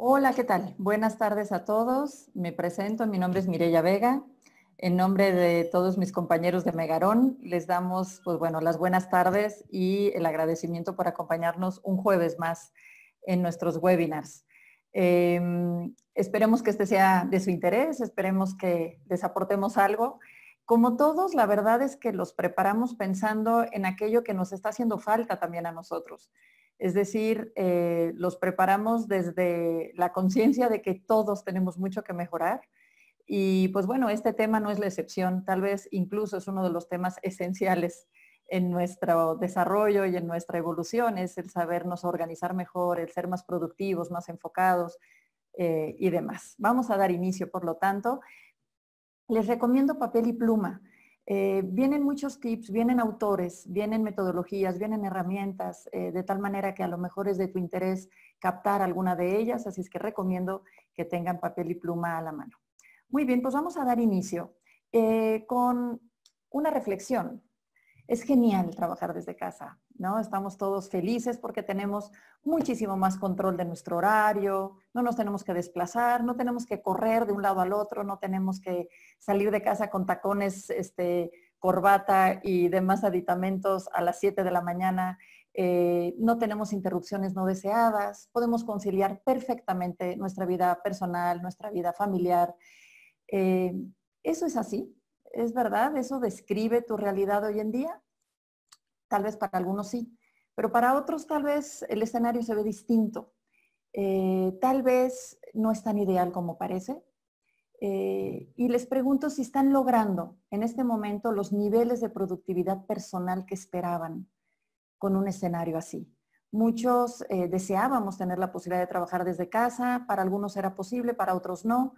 Hola, ¿qué tal? Buenas tardes a todos. Me presento, mi nombre es Mireya Vega. En nombre de todos mis compañeros de Megarón, les damos pues bueno, las buenas tardes y el agradecimiento por acompañarnos un jueves más en nuestros webinars. Em, esperemos que este sea de su interés, esperemos que les aportemos algo. Como todos, la verdad es que los preparamos pensando en aquello que nos está haciendo falta también a nosotros. Es decir, eh, los preparamos desde la conciencia de que todos tenemos mucho que mejorar. Y pues bueno, este tema no es la excepción, tal vez incluso es uno de los temas esenciales en nuestro desarrollo y en nuestra evolución, es el sabernos organizar mejor, el ser más productivos, más enfocados eh, y demás. Vamos a dar inicio, por lo tanto. Les recomiendo papel y pluma. Eh, vienen muchos tips, vienen autores, vienen metodologías, vienen herramientas, eh, de tal manera que a lo mejor es de tu interés captar alguna de ellas, así es que recomiendo que tengan papel y pluma a la mano. Muy bien, pues vamos a dar inicio eh, con una reflexión es genial trabajar desde casa, ¿no? Estamos todos felices porque tenemos muchísimo más control de nuestro horario, no nos tenemos que desplazar, no tenemos que correr de un lado al otro, no tenemos que salir de casa con tacones, este, corbata y demás aditamentos a las 7 de la mañana. Eh, no tenemos interrupciones no deseadas, podemos conciliar perfectamente nuestra vida personal, nuestra vida familiar. Eh, eso es así, ¿Es verdad? ¿Eso describe tu realidad hoy en día? Tal vez para algunos sí, pero para otros tal vez el escenario se ve distinto. Eh, tal vez no es tan ideal como parece. Eh, y les pregunto si están logrando en este momento los niveles de productividad personal que esperaban con un escenario así. Muchos eh, deseábamos tener la posibilidad de trabajar desde casa, para algunos era posible, para otros no.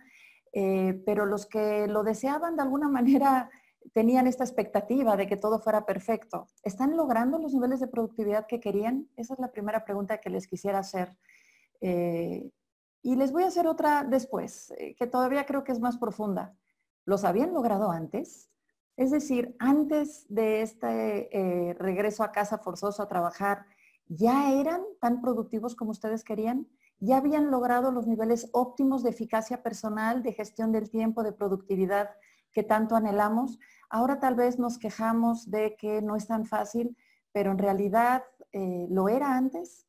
Eh, pero los que lo deseaban de alguna manera tenían esta expectativa de que todo fuera perfecto. ¿Están logrando los niveles de productividad que querían? Esa es la primera pregunta que les quisiera hacer. Eh, y les voy a hacer otra después, eh, que todavía creo que es más profunda. ¿Los habían logrado antes? Es decir, antes de este regreso a casa forzoso a trabajar, ¿ya eran tan productivos como ustedes querían? ya habían logrado los niveles óptimos de eficacia personal, de gestión del tiempo, de productividad que tanto anhelamos. Ahora tal vez nos quejamos de que no es tan fácil, pero en realidad eh, lo era antes.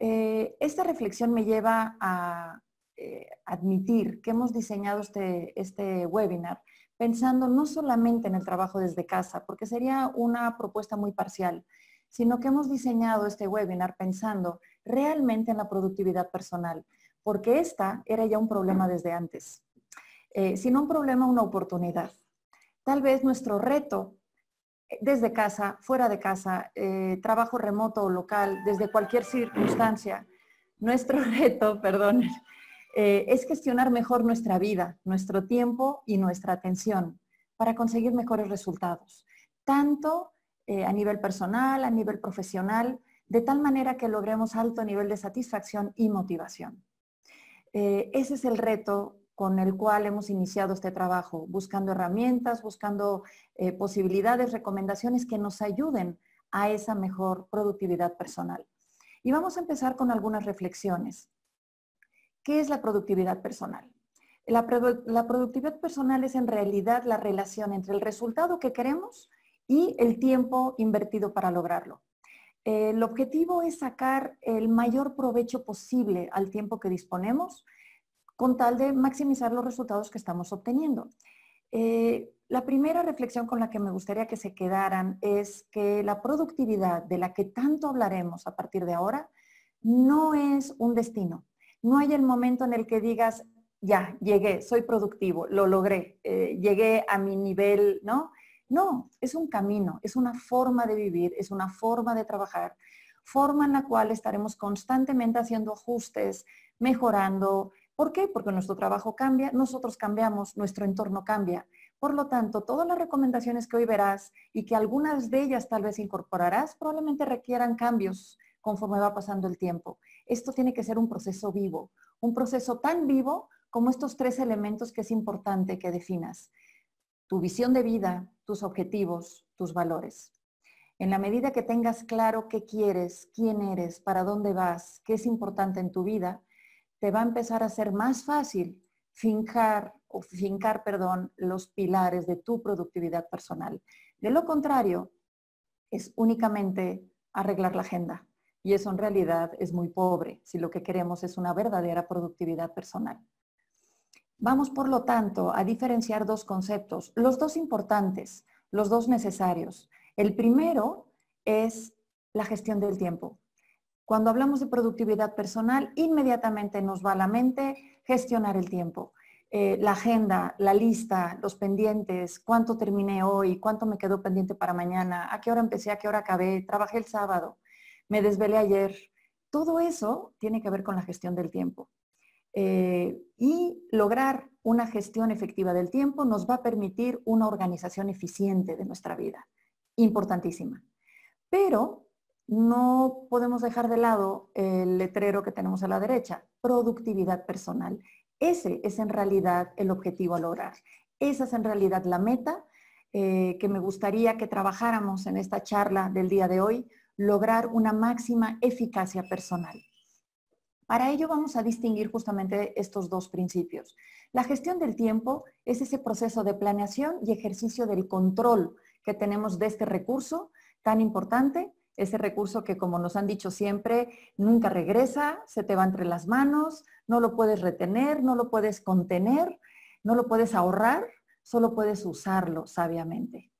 Eh, esta reflexión me lleva a eh, admitir que hemos diseñado este, este webinar pensando no solamente en el trabajo desde casa, porque sería una propuesta muy parcial, sino que hemos diseñado este webinar pensando realmente en la productividad personal, porque esta era ya un problema desde antes. Eh, sino un problema, una oportunidad. Tal vez nuestro reto eh, desde casa, fuera de casa, eh, trabajo remoto o local, desde cualquier circunstancia, nuestro reto, perdón, es gestionar mejor nuestra vida, nuestro tiempo y nuestra atención para conseguir mejores resultados, tanto a nivel personal, a nivel profesional, de tal manera que logremos alto nivel de satisfacción y motivación. Eh, ese es el reto con el cual hemos iniciado este trabajo, buscando herramientas, buscando eh, posibilidades, recomendaciones que nos ayuden a esa mejor productividad personal. Y vamos a empezar con algunas reflexiones. ¿Qué es la productividad personal? la productividad personal es en realidad la relación entre el resultado que queremos y el tiempo invertido para lograrlo. Eh, el objetivo es sacar el mayor provecho posible al tiempo que disponemos con tal de maximizar los resultados que estamos obteniendo. Eh, la primera reflexión con la que me gustaría que se quedaran es que la productividad de la que tanto hablaremos a partir de ahora no es un destino. No hay el momento en el que digas, ya, llegué, soy productivo, lo logré, eh, llegué a mi nivel, ¿no? No, es un camino, es una forma de vivir, es una forma de trabajar, forma en la cual estaremos constantemente haciendo ajustes, mejorando. ¿Por qué? Porque nuestro trabajo cambia, nosotros cambiamos, nuestro entorno cambia. Por lo tanto, todas las recomendaciones que hoy verás y que algunas de ellas tal vez incorporarás, probablemente requieran cambios conforme va pasando el tiempo. Esto tiene que ser un proceso vivo, un proceso tan vivo como estos tres elementos que es importante que definas tu visión de vida, tus objetivos, tus valores. En la medida que tengas claro qué quieres, quién eres, para dónde vas, qué es importante en tu vida, te va a empezar a ser más fácil fincar o perdón, los pilares de tu productividad personal. De lo contrario, es únicamente arreglar la agenda y eso en realidad es muy pobre si lo que queremos es una verdadera productividad personal. Vamos, por lo tanto, a diferenciar dos conceptos, los dos importantes, los dos necesarios. El primero es la gestión del tiempo. Cuando hablamos de productividad personal, inmediatamente nos va a la mente gestionar el tiempo. Eh, la agenda, la lista, los pendientes, cuánto terminé hoy, cuánto me quedó pendiente para mañana, a qué hora empecé, a qué hora acabé, trabajé el sábado, me desvelé ayer. Todo eso tiene que ver con la gestión del tiempo. Eh, y lograr una gestión efectiva del tiempo nos va a permitir una organización eficiente de nuestra vida, importantísima. Pero no podemos dejar de lado el letrero que tenemos a la derecha, productividad personal. Ese es en realidad el objetivo a lograr. Esa es en realidad la meta eh, que me gustaría que trabajáramos en esta charla del día de hoy, lograr una máxima eficacia personal. Para ello vamos a distinguir justamente estos dos principios. La gestión del tiempo es ese proceso de planeación y ejercicio del control que tenemos de este recurso tan importante, ese recurso que como nos han dicho siempre, nunca regresa, se te va entre las manos, no lo puedes retener, no lo puedes contener, no lo puedes ahorrar, solo puedes usarlo sabiamente.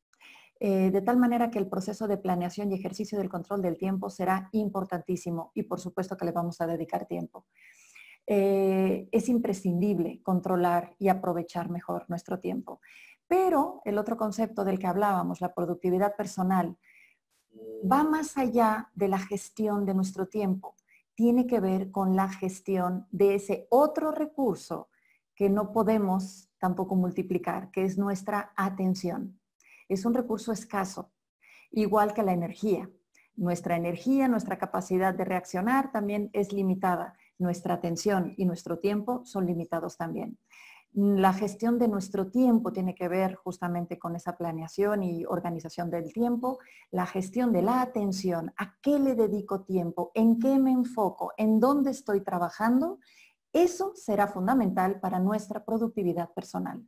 Eh, de tal manera que el proceso de planeación y ejercicio del control del tiempo será importantísimo y por supuesto que le vamos a dedicar tiempo. Eh, es imprescindible controlar y aprovechar mejor nuestro tiempo. Pero el otro concepto del que hablábamos, la productividad personal, va más allá de la gestión de nuestro tiempo. Tiene que ver con la gestión de ese otro recurso que no podemos tampoco multiplicar, que es nuestra atención es un recurso escaso, igual que la energía. Nuestra energía, nuestra capacidad de reaccionar también es limitada. Nuestra atención y nuestro tiempo son limitados también. La gestión de nuestro tiempo tiene que ver justamente con esa planeación y organización del tiempo, la gestión de la atención, a qué le dedico tiempo, en qué me enfoco, en dónde estoy trabajando, eso será fundamental para nuestra productividad personal.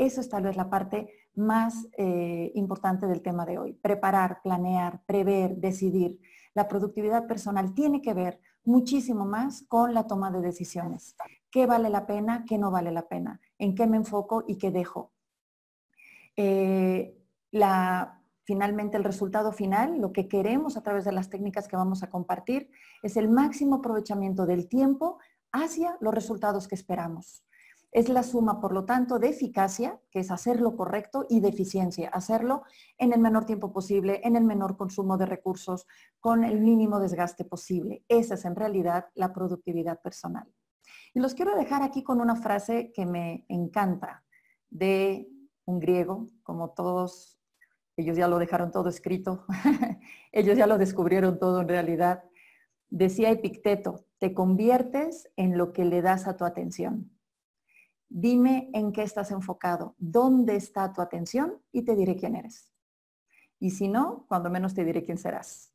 Eso es tal vez la parte más eh, importante del tema de hoy. Preparar, planear, prever, decidir. La productividad personal tiene que ver muchísimo más con la toma de decisiones. ¿Qué vale la pena? ¿Qué no vale la pena? ¿En qué me enfoco y qué dejo? Eh, finalmente, el resultado final, lo que queremos a través de las técnicas que vamos a compartir, es el máximo aprovechamiento del tiempo hacia los resultados que esperamos es la suma, por lo tanto, de eficacia, que es hacer lo correcto, y de eficiencia, hacerlo en el menor tiempo posible, en el menor consumo de recursos, con el mínimo desgaste posible. Esa es en realidad la productividad personal. Y los quiero dejar aquí con una frase que me encanta de un griego, como todos, ellos ya lo dejaron todo escrito, ellos ya lo descubrieron todo en realidad. Decía Epicteto, te conviertes en lo que le das a tu atención. Dime en qué estás enfocado, dónde está tu atención y te diré quién eres. Y si no, cuando menos te diré quién serás.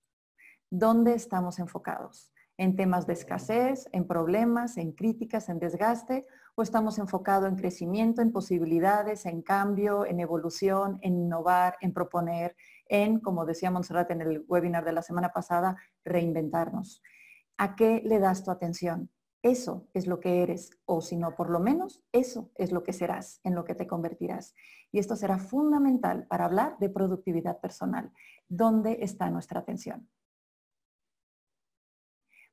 ¿Dónde estamos enfocados? ¿En temas de escasez, en problemas, en críticas, en desgaste? ¿O estamos enfocados en crecimiento, en posibilidades, en cambio, en evolución, en innovar, en proponer, en, como decía Montserrat en el webinar de la semana pasada, reinventarnos? ¿A qué le das tu atención? Eso es lo que eres, o si no, por lo menos eso es lo que serás, en lo que te convertirás. Y esto será fundamental para hablar de productividad personal. ¿Dónde está nuestra atención?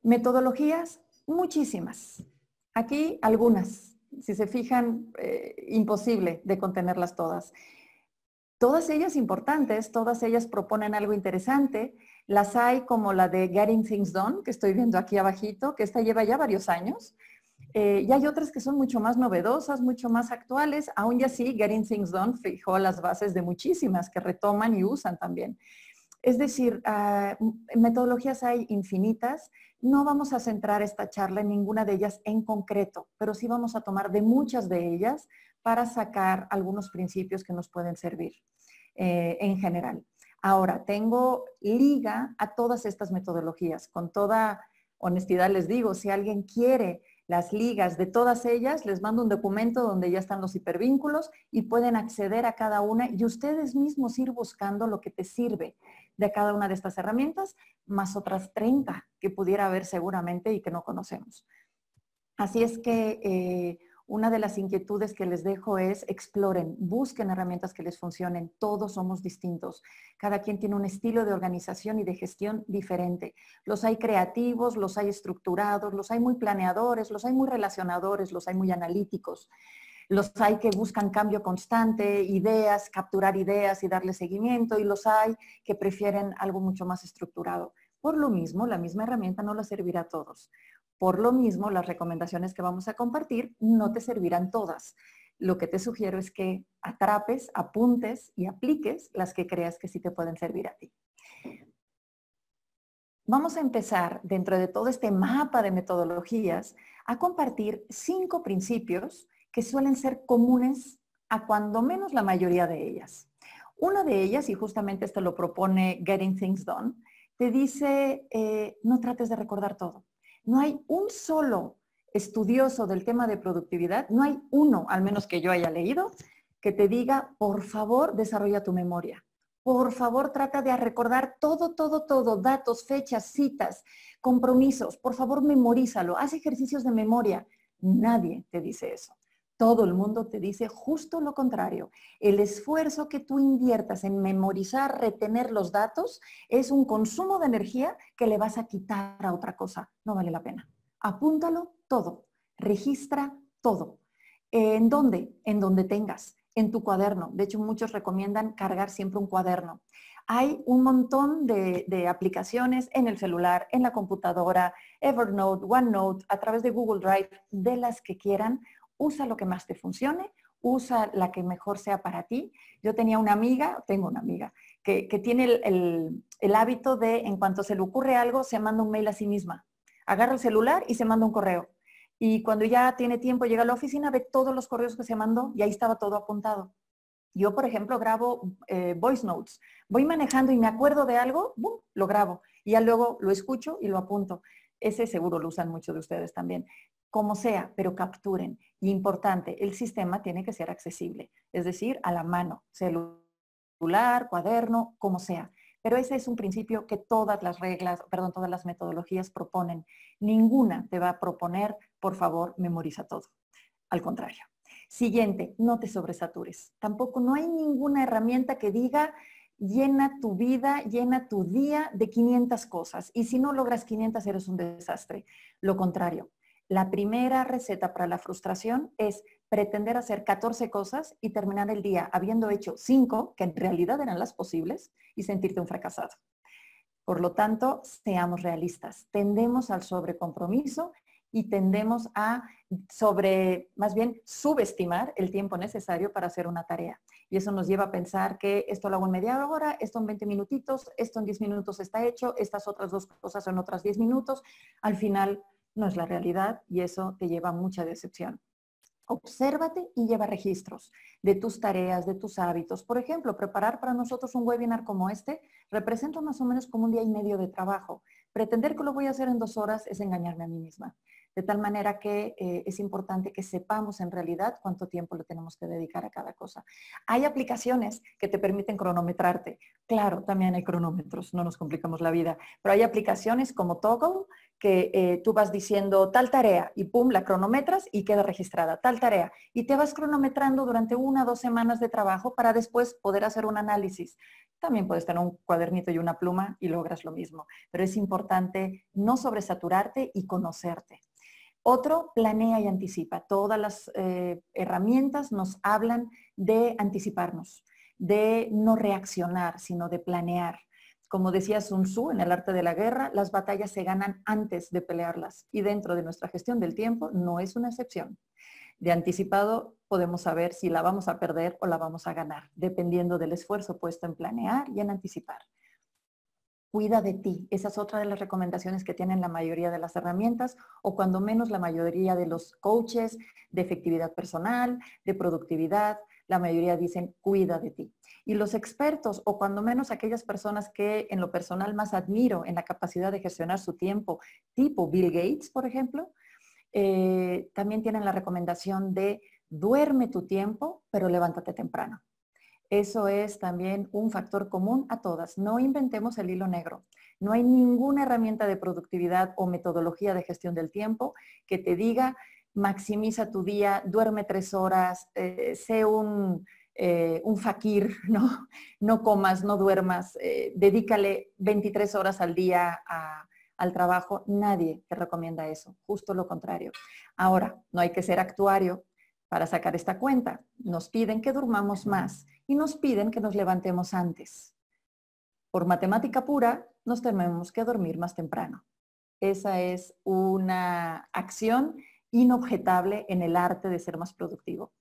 Metodologías, muchísimas. Aquí algunas. Si se fijan, eh, imposible de contenerlas todas. Todas ellas importantes, todas ellas proponen algo interesante, las hay como la de Getting Things Done, que estoy viendo aquí abajito, que esta lleva ya varios años. Eh, y hay otras que son mucho más novedosas, mucho más actuales. Aún ya sí, Getting Things Done fijó las bases de muchísimas que retoman y usan también. Es decir, ah, metodologías hay infinitas. No vamos a centrar esta charla en ninguna de ellas en concreto, pero sí vamos a tomar de muchas de ellas para sacar algunos principios que nos pueden servir eh, en general. Ahora, tengo liga a todas estas metodologías. Con toda honestidad les digo, si alguien quiere las ligas de todas ellas, les mando un documento donde ya están los hipervínculos y pueden acceder a cada una y ustedes mismos ir buscando lo que te sirve de cada una de estas herramientas, más otras 30 que pudiera haber seguramente y que no conocemos. Así es que... Eh, una de las inquietudes que les dejo es exploren, busquen herramientas que les funcionen. Todos somos distintos. Cada quien tiene un estilo de organización y de gestión diferente. Los hay creativos, los hay estructurados, los hay muy planeadores, los hay muy relacionadores, los hay muy analíticos. Los hay que buscan cambio constante, ideas, capturar ideas y darle seguimiento, y los hay que prefieren algo mucho más estructurado. Por lo mismo, la misma herramienta no la servirá a todos. Por lo mismo, las recomendaciones que vamos a compartir no te servirán todas. Lo que te sugiero es que atrapes, apuntes y apliques las que creas que sí te pueden servir a ti. Vamos a empezar dentro de todo este mapa de metodologías a compartir cinco principios que suelen ser comunes a cuando menos la mayoría de ellas. Una de ellas, y justamente esto lo propone Getting Things Done, te dice, eh, no trates de recordar todo. No hay un solo estudioso del tema de productividad, no hay uno, al menos que yo haya leído, que te diga, por favor, desarrolla tu memoria. Por favor, trata de recordar todo, todo, todo, datos, fechas, citas, compromisos. Por favor, memorízalo. Haz ejercicios de memoria. Nadie te dice eso. Todo el mundo te dice justo lo contrario. El esfuerzo que tú inviertas en memorizar, retener los datos, es un consumo de energía que le vas a quitar a otra cosa. No vale la pena. Apúntalo todo. Registra todo. ¿En dónde? En donde tengas. En tu cuaderno. De hecho, muchos recomiendan cargar siempre un cuaderno. Hay un montón de, aplicaciones en el celular, en la computadora, Evernote, OneNote, a través de Google Drive, de las que quieran usa lo que más te funcione, usa la que mejor sea para ti. Yo tenía una amiga, tengo una amiga, que, tiene el, hábito de, en cuanto se le ocurre algo, se manda un mail a sí misma. Agarra el celular y se manda un correo. Y cuando ya tiene tiempo, llega a la oficina, ve todos los correos que se mandó y ahí estaba todo apuntado. Yo, por ejemplo, grabo eh, voice notes. Voy manejando y me acuerdo de algo, lo grabo. Y ya luego lo escucho y lo apunto ese seguro lo usan muchos de ustedes también, como sea, pero capturen. Y importante, el sistema tiene que ser accesible, es decir, a la mano, celular, cuaderno, como sea. Pero ese es un principio que todas las reglas, perdón, todas las metodologías proponen. Ninguna te va a proponer, por favor, memoriza todo. Al contrario. Siguiente, no te sobresatures. Tampoco no hay ninguna herramienta que diga, llena tu vida, llena tu día de 500 cosas. Y si no logras 500, eres un desastre. Lo contrario, la primera receta para la frustración es pretender hacer 14 cosas y terminar el día habiendo hecho 5, que en realidad eran las posibles, y sentirte un fracasado. Por lo tanto, seamos realistas. Tendemos al sobrecompromiso y tendemos a sobre, más bien, subestimar el tiempo necesario para hacer una tarea. Y eso nos lleva a pensar que esto lo hago en media hora, esto en 20 minutitos, esto en 10 minutos está hecho, estas otras dos cosas en otras 10 minutos. Al final no es la realidad y eso te lleva a mucha decepción. Obsérvate y lleva registros de tus tareas, de tus hábitos. Por ejemplo, preparar para nosotros un webinar como este representa más o menos como un día y medio de trabajo. Pretender que lo voy a hacer en dos horas es engañarme a mí misma de tal manera que eh, es importante que sepamos en realidad cuánto tiempo le tenemos que dedicar a cada cosa. Hay aplicaciones que te permiten cronometrarte. Claro, también hay cronómetros, no nos complicamos la vida, pero hay aplicaciones como Toggle que eh, tú vas diciendo tal tarea y pum, la cronometras y queda registrada, tal tarea. Y te vas cronometrando durante una o dos semanas de trabajo para después poder hacer un análisis. También puedes tener un cuadernito y una pluma y logras lo mismo. Pero es importante no sobresaturarte y conocerte. Otro, planea y anticipa. Todas las eh, herramientas nos hablan de anticiparnos, de no reaccionar, sino de planear. Como decía Sun Tzu en el arte de la guerra, las batallas se ganan antes de pelearlas y dentro de nuestra gestión del tiempo no es una excepción. De anticipado podemos saber si la vamos a perder o la vamos a ganar, dependiendo del esfuerzo puesto en planear y en anticipar cuida de ti. Esa es otra de las recomendaciones que tienen la mayoría de las herramientas o cuando menos la mayoría de los coaches de efectividad personal, de productividad, la mayoría dicen cuida de ti. Y los expertos o cuando menos aquellas personas que en lo personal más admiro en la capacidad de gestionar su tiempo, tipo Bill Gates, por ejemplo, eh, también tienen la recomendación de duerme tu tiempo, pero levántate temprano. Eso es también un factor común a todas. No inventemos el hilo negro. No hay ninguna herramienta de productividad o metodología de gestión del tiempo que te diga maximiza tu día, duerme tres horas, eh, sé un, eh, fakir, ¿no? no comas, no duermas, eh, dedícale 23 horas al día al trabajo. Nadie te recomienda eso, justo lo contrario. Ahora, no hay que ser actuario para sacar esta cuenta. Nos piden que durmamos más y nos piden que nos levantemos antes. Por matemática pura, nos tenemos que dormir más temprano. Esa es una acción inobjetable en el arte de ser más productivo.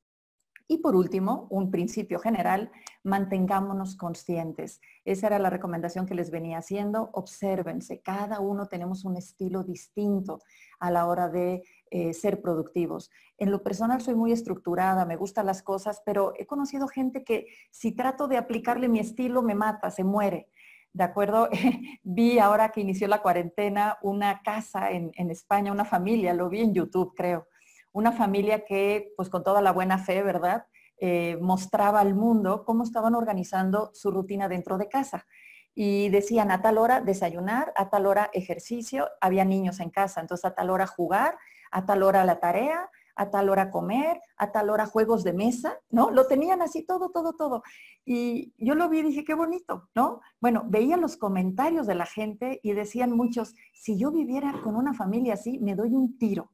Y por último, un principio general, mantengámonos conscientes. Esa era la recomendación que les venía haciendo. Obsérvense, cada uno tenemos un estilo distinto a la hora de eh, ser productivos. En lo personal soy muy estructurada, me gustan las cosas, pero he conocido gente que si trato de aplicarle mi estilo me mata, se muere. ¿de acuerdo? vi ahora que inició la cuarentena una casa en, España, una familia, lo vi en YouTube, creo, una familia que, pues con toda la buena fe, ¿verdad? Eh, mostraba al mundo cómo estaban organizando su rutina dentro de casa. Y decían a tal hora desayunar, a tal hora ejercicio, había niños en casa, entonces a tal hora jugar, a tal hora la tarea, a tal hora comer, a tal hora juegos de mesa, ¿no? Lo tenían así todo, todo, todo. Y yo lo vi y dije, qué bonito, ¿no? Bueno, veía los comentarios de la gente y decían muchos, si yo viviera con una familia así, me doy un tiro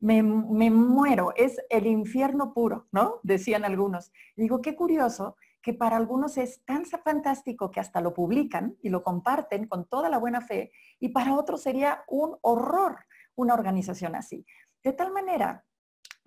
me, muero, es el infierno puro, ¿no? Decían algunos. digo, qué curioso que para algunos es tan fantástico que hasta lo publican y lo comparten con toda la buena fe, y para otros sería un horror una organización así. De tal manera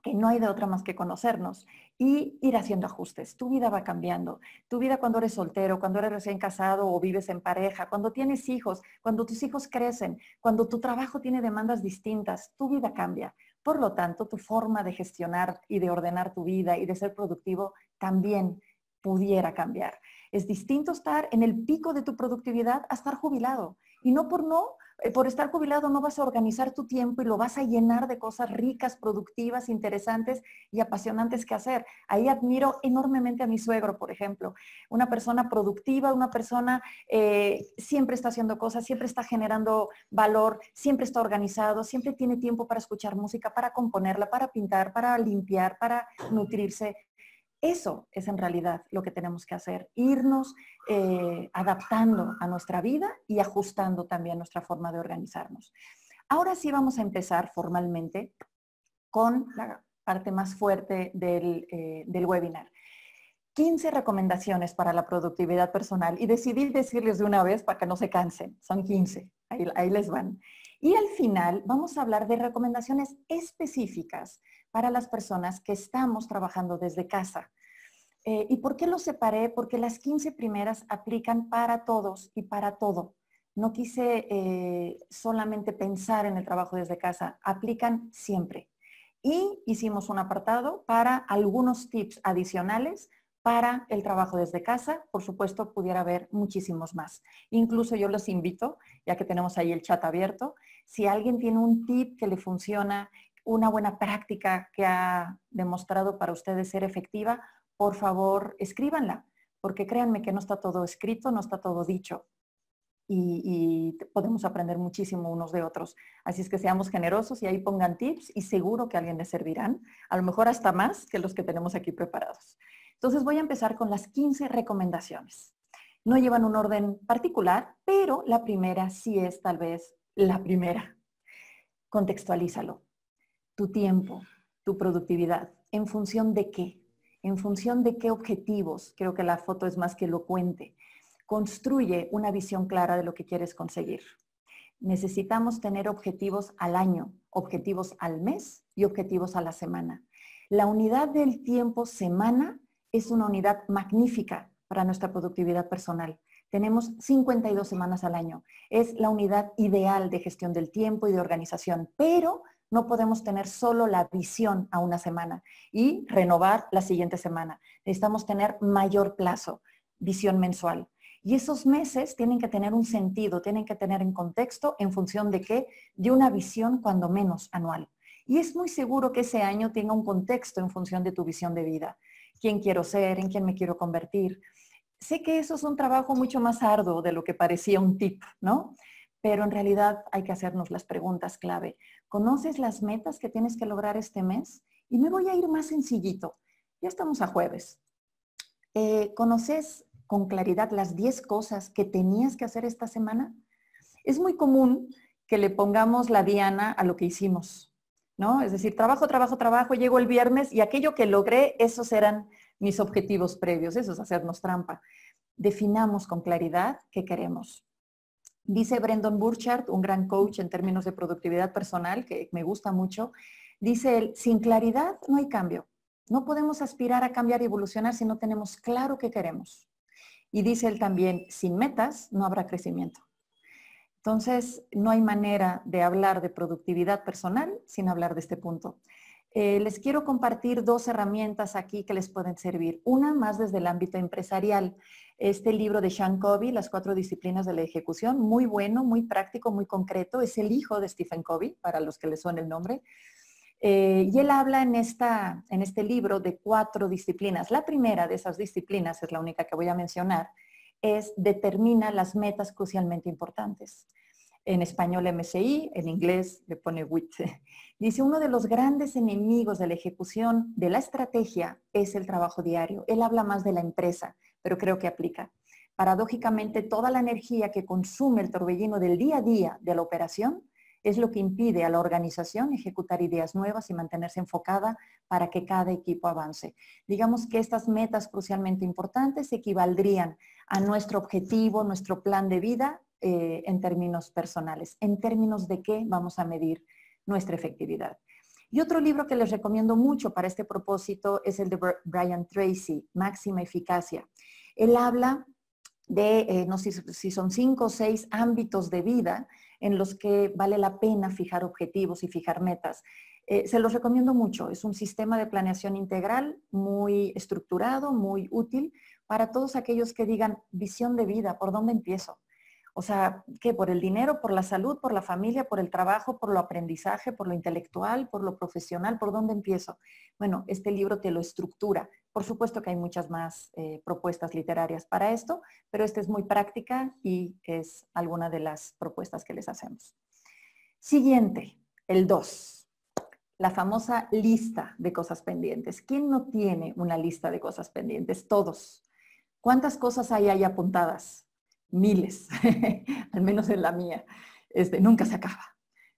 que no hay de otra más que conocernos y ir haciendo ajustes. Tu vida va cambiando. Tu vida cuando eres soltero, cuando eres recién casado o vives en pareja, cuando tienes hijos, cuando tus hijos crecen, cuando tu trabajo tiene demandas distintas, tu vida cambia. Por lo tanto, tu forma de gestionar y de ordenar tu vida y de ser productivo también pudiera cambiar. Es distinto estar en el pico de tu productividad a estar jubilado. Y no por no eh, por estar jubilado no vas a organizar tu tiempo y lo vas a llenar de cosas ricas, productivas, interesantes y apasionantes que hacer. Ahí admiro enormemente a mi suegro, por ejemplo, una persona productiva, una persona eh, siempre está haciendo cosas, siempre está generando valor, siempre está organizado, siempre tiene tiempo para escuchar música, para componerla, para pintar, para limpiar, para nutrirse, eso es en realidad lo que tenemos que hacer, irnos eh, adaptando a nuestra vida y ajustando también nuestra forma de organizarnos. Ahora sí vamos a empezar formalmente con la parte más fuerte del, eh, webinar. 15 recomendaciones para la productividad personal y decidí decirles de una vez para que no se cansen. Son 15, ahí les van. Y al final vamos a hablar de recomendaciones específicas para las personas que estamos trabajando desde casa. Eh, ¿Y por qué los separé? Porque las 15 primeras aplican para todos y para todo. No quise eh, solamente pensar en el trabajo desde casa, aplican siempre. Y hicimos un apartado para algunos tips adicionales para el trabajo desde casa. Por supuesto, pudiera haber muchísimos más. Incluso yo los invito, ya que tenemos ahí el chat abierto, si alguien tiene un tip que le funciona, una buena práctica que ha demostrado para ustedes ser efectiva, por favor escríbanla, porque créanme que no está todo escrito, no está todo dicho. Y, podemos aprender muchísimo unos de otros. Así es que seamos generosos y ahí pongan tips y seguro que a alguien les servirán, a lo mejor hasta más que los que tenemos aquí preparados. Entonces voy a empezar con las 15 recomendaciones. No llevan un orden particular, pero la primera sí es tal vez la primera. Contextualízalo tu tiempo, tu productividad, en función de qué, en función de qué objetivos, creo que la foto es más que elocuente, construye una visión clara de lo que quieres conseguir. Necesitamos tener objetivos al año, objetivos al mes y objetivos a la semana. La unidad del tiempo semana es una unidad magnífica para nuestra productividad personal. Tenemos 52 semanas al año. Es la unidad ideal de gestión del tiempo y de organización, pero no podemos tener solo la visión a una semana y renovar la siguiente semana. Necesitamos tener mayor plazo, visión mensual. Y esos meses tienen que tener un sentido, tienen que tener en contexto en función de qué, de una visión cuando menos anual. Y es muy seguro que ese año tenga un contexto en función de tu visión de vida. ¿Quién quiero ser? ¿En quién me quiero convertir? Sé que eso es un trabajo mucho más arduo de lo que parecía un tip, ¿no? pero en realidad hay que hacernos las preguntas clave. ¿Conoces las metas que tienes que lograr este mes? Y me voy a ir más sencillito. Ya estamos a jueves. Eh, ¿Conoces con claridad las 10 cosas que tenías que hacer esta semana? Es muy común que le pongamos la diana a lo que hicimos, ¿no? Es decir, trabajo, trabajo, trabajo, llego el viernes y aquello que logré, esos eran mis objetivos previos, eso es hacernos trampa. Definamos con claridad qué queremos. Dice Brendan Burchard, un gran coach en términos de productividad personal, que me gusta mucho, dice él, sin claridad no hay cambio. No podemos aspirar a cambiar y evolucionar si no tenemos claro qué queremos. Y dice él también, sin metas no habrá crecimiento. Entonces, no hay manera de hablar de productividad personal sin hablar de este punto. Eh, les quiero compartir dos herramientas aquí que les pueden servir. Una más desde el ámbito empresarial. Este libro de Sean Covey, Las cuatro disciplinas de la ejecución, muy bueno, muy práctico, muy concreto. Es el hijo de Stephen Covey, para los que le son el nombre. Eh, y él habla en, esta, en este libro de cuatro disciplinas. La primera de esas disciplinas, es la única que voy a mencionar, es determina las metas crucialmente importantes en español MSI, en inglés le pone WIT. Dice, uno de los grandes enemigos de la ejecución de la estrategia es el trabajo diario. Él habla más de la empresa, pero creo que aplica. Paradójicamente, toda la energía que consume el torbellino del día a día de la operación es lo que impide a la organización ejecutar ideas nuevas y mantenerse enfocada para que cada equipo avance. Digamos que estas metas crucialmente importantes equivaldrían a nuestro objetivo, nuestro plan de vida eh, en términos personales, en términos de qué vamos a medir nuestra efectividad. Y otro libro que les recomiendo mucho para este propósito es el de Brian Tracy, Máxima Eficacia. Él habla de, eh, no sé si son cinco o seis ámbitos de vida en los que vale la pena fijar objetivos y fijar metas. Eh, se los recomiendo mucho. Es un sistema de planeación integral muy estructurado, muy útil para todos aquellos que digan visión de vida, ¿por dónde empiezo? O sea, ¿qué? ¿Por el dinero, por la salud, por la familia, por el trabajo, por lo aprendizaje, por lo intelectual, por lo profesional? ¿Por dónde empiezo? Bueno, este libro te lo estructura. Por supuesto que hay muchas más eh, propuestas literarias para esto, pero esta es muy práctica y es alguna de las propuestas que les hacemos. Siguiente, el 2. La famosa lista de cosas pendientes. ¿Quién no tiene una lista de cosas pendientes? Todos. ¿Cuántas cosas hay ahí apuntadas? miles, al menos en la mía, este, nunca se acaba.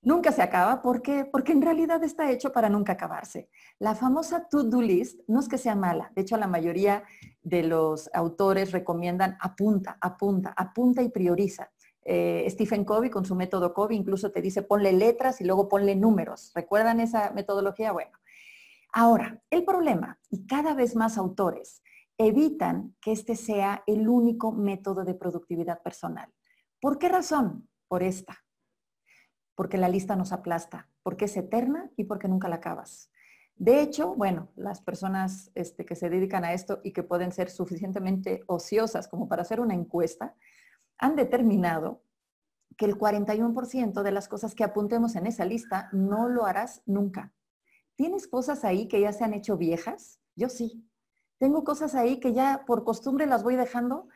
Nunca se acaba porque, porque en realidad está hecho para nunca acabarse. La famosa to-do list no es que sea mala, de hecho la mayoría de los autores recomiendan apunta, apunta, apunta y prioriza. Eh, Stephen Covey con su método Covey incluso te dice ponle letras y luego ponle números. ¿Recuerdan esa metodología? Bueno, ahora, el problema, y cada vez más autores evitan que este sea el único método de productividad personal. ¿Por qué razón? Por esta. Porque la lista nos aplasta, porque es eterna y porque nunca la acabas. De hecho, bueno, las personas este, que se dedican a esto y que pueden ser suficientemente ociosas como para hacer una encuesta, han determinado que el 41% de las cosas que apuntemos en esa lista no lo harás nunca. ¿Tienes cosas ahí que ya se han hecho viejas? Yo sí. Tengo cosas ahí que ya por costumbre las voy dejando,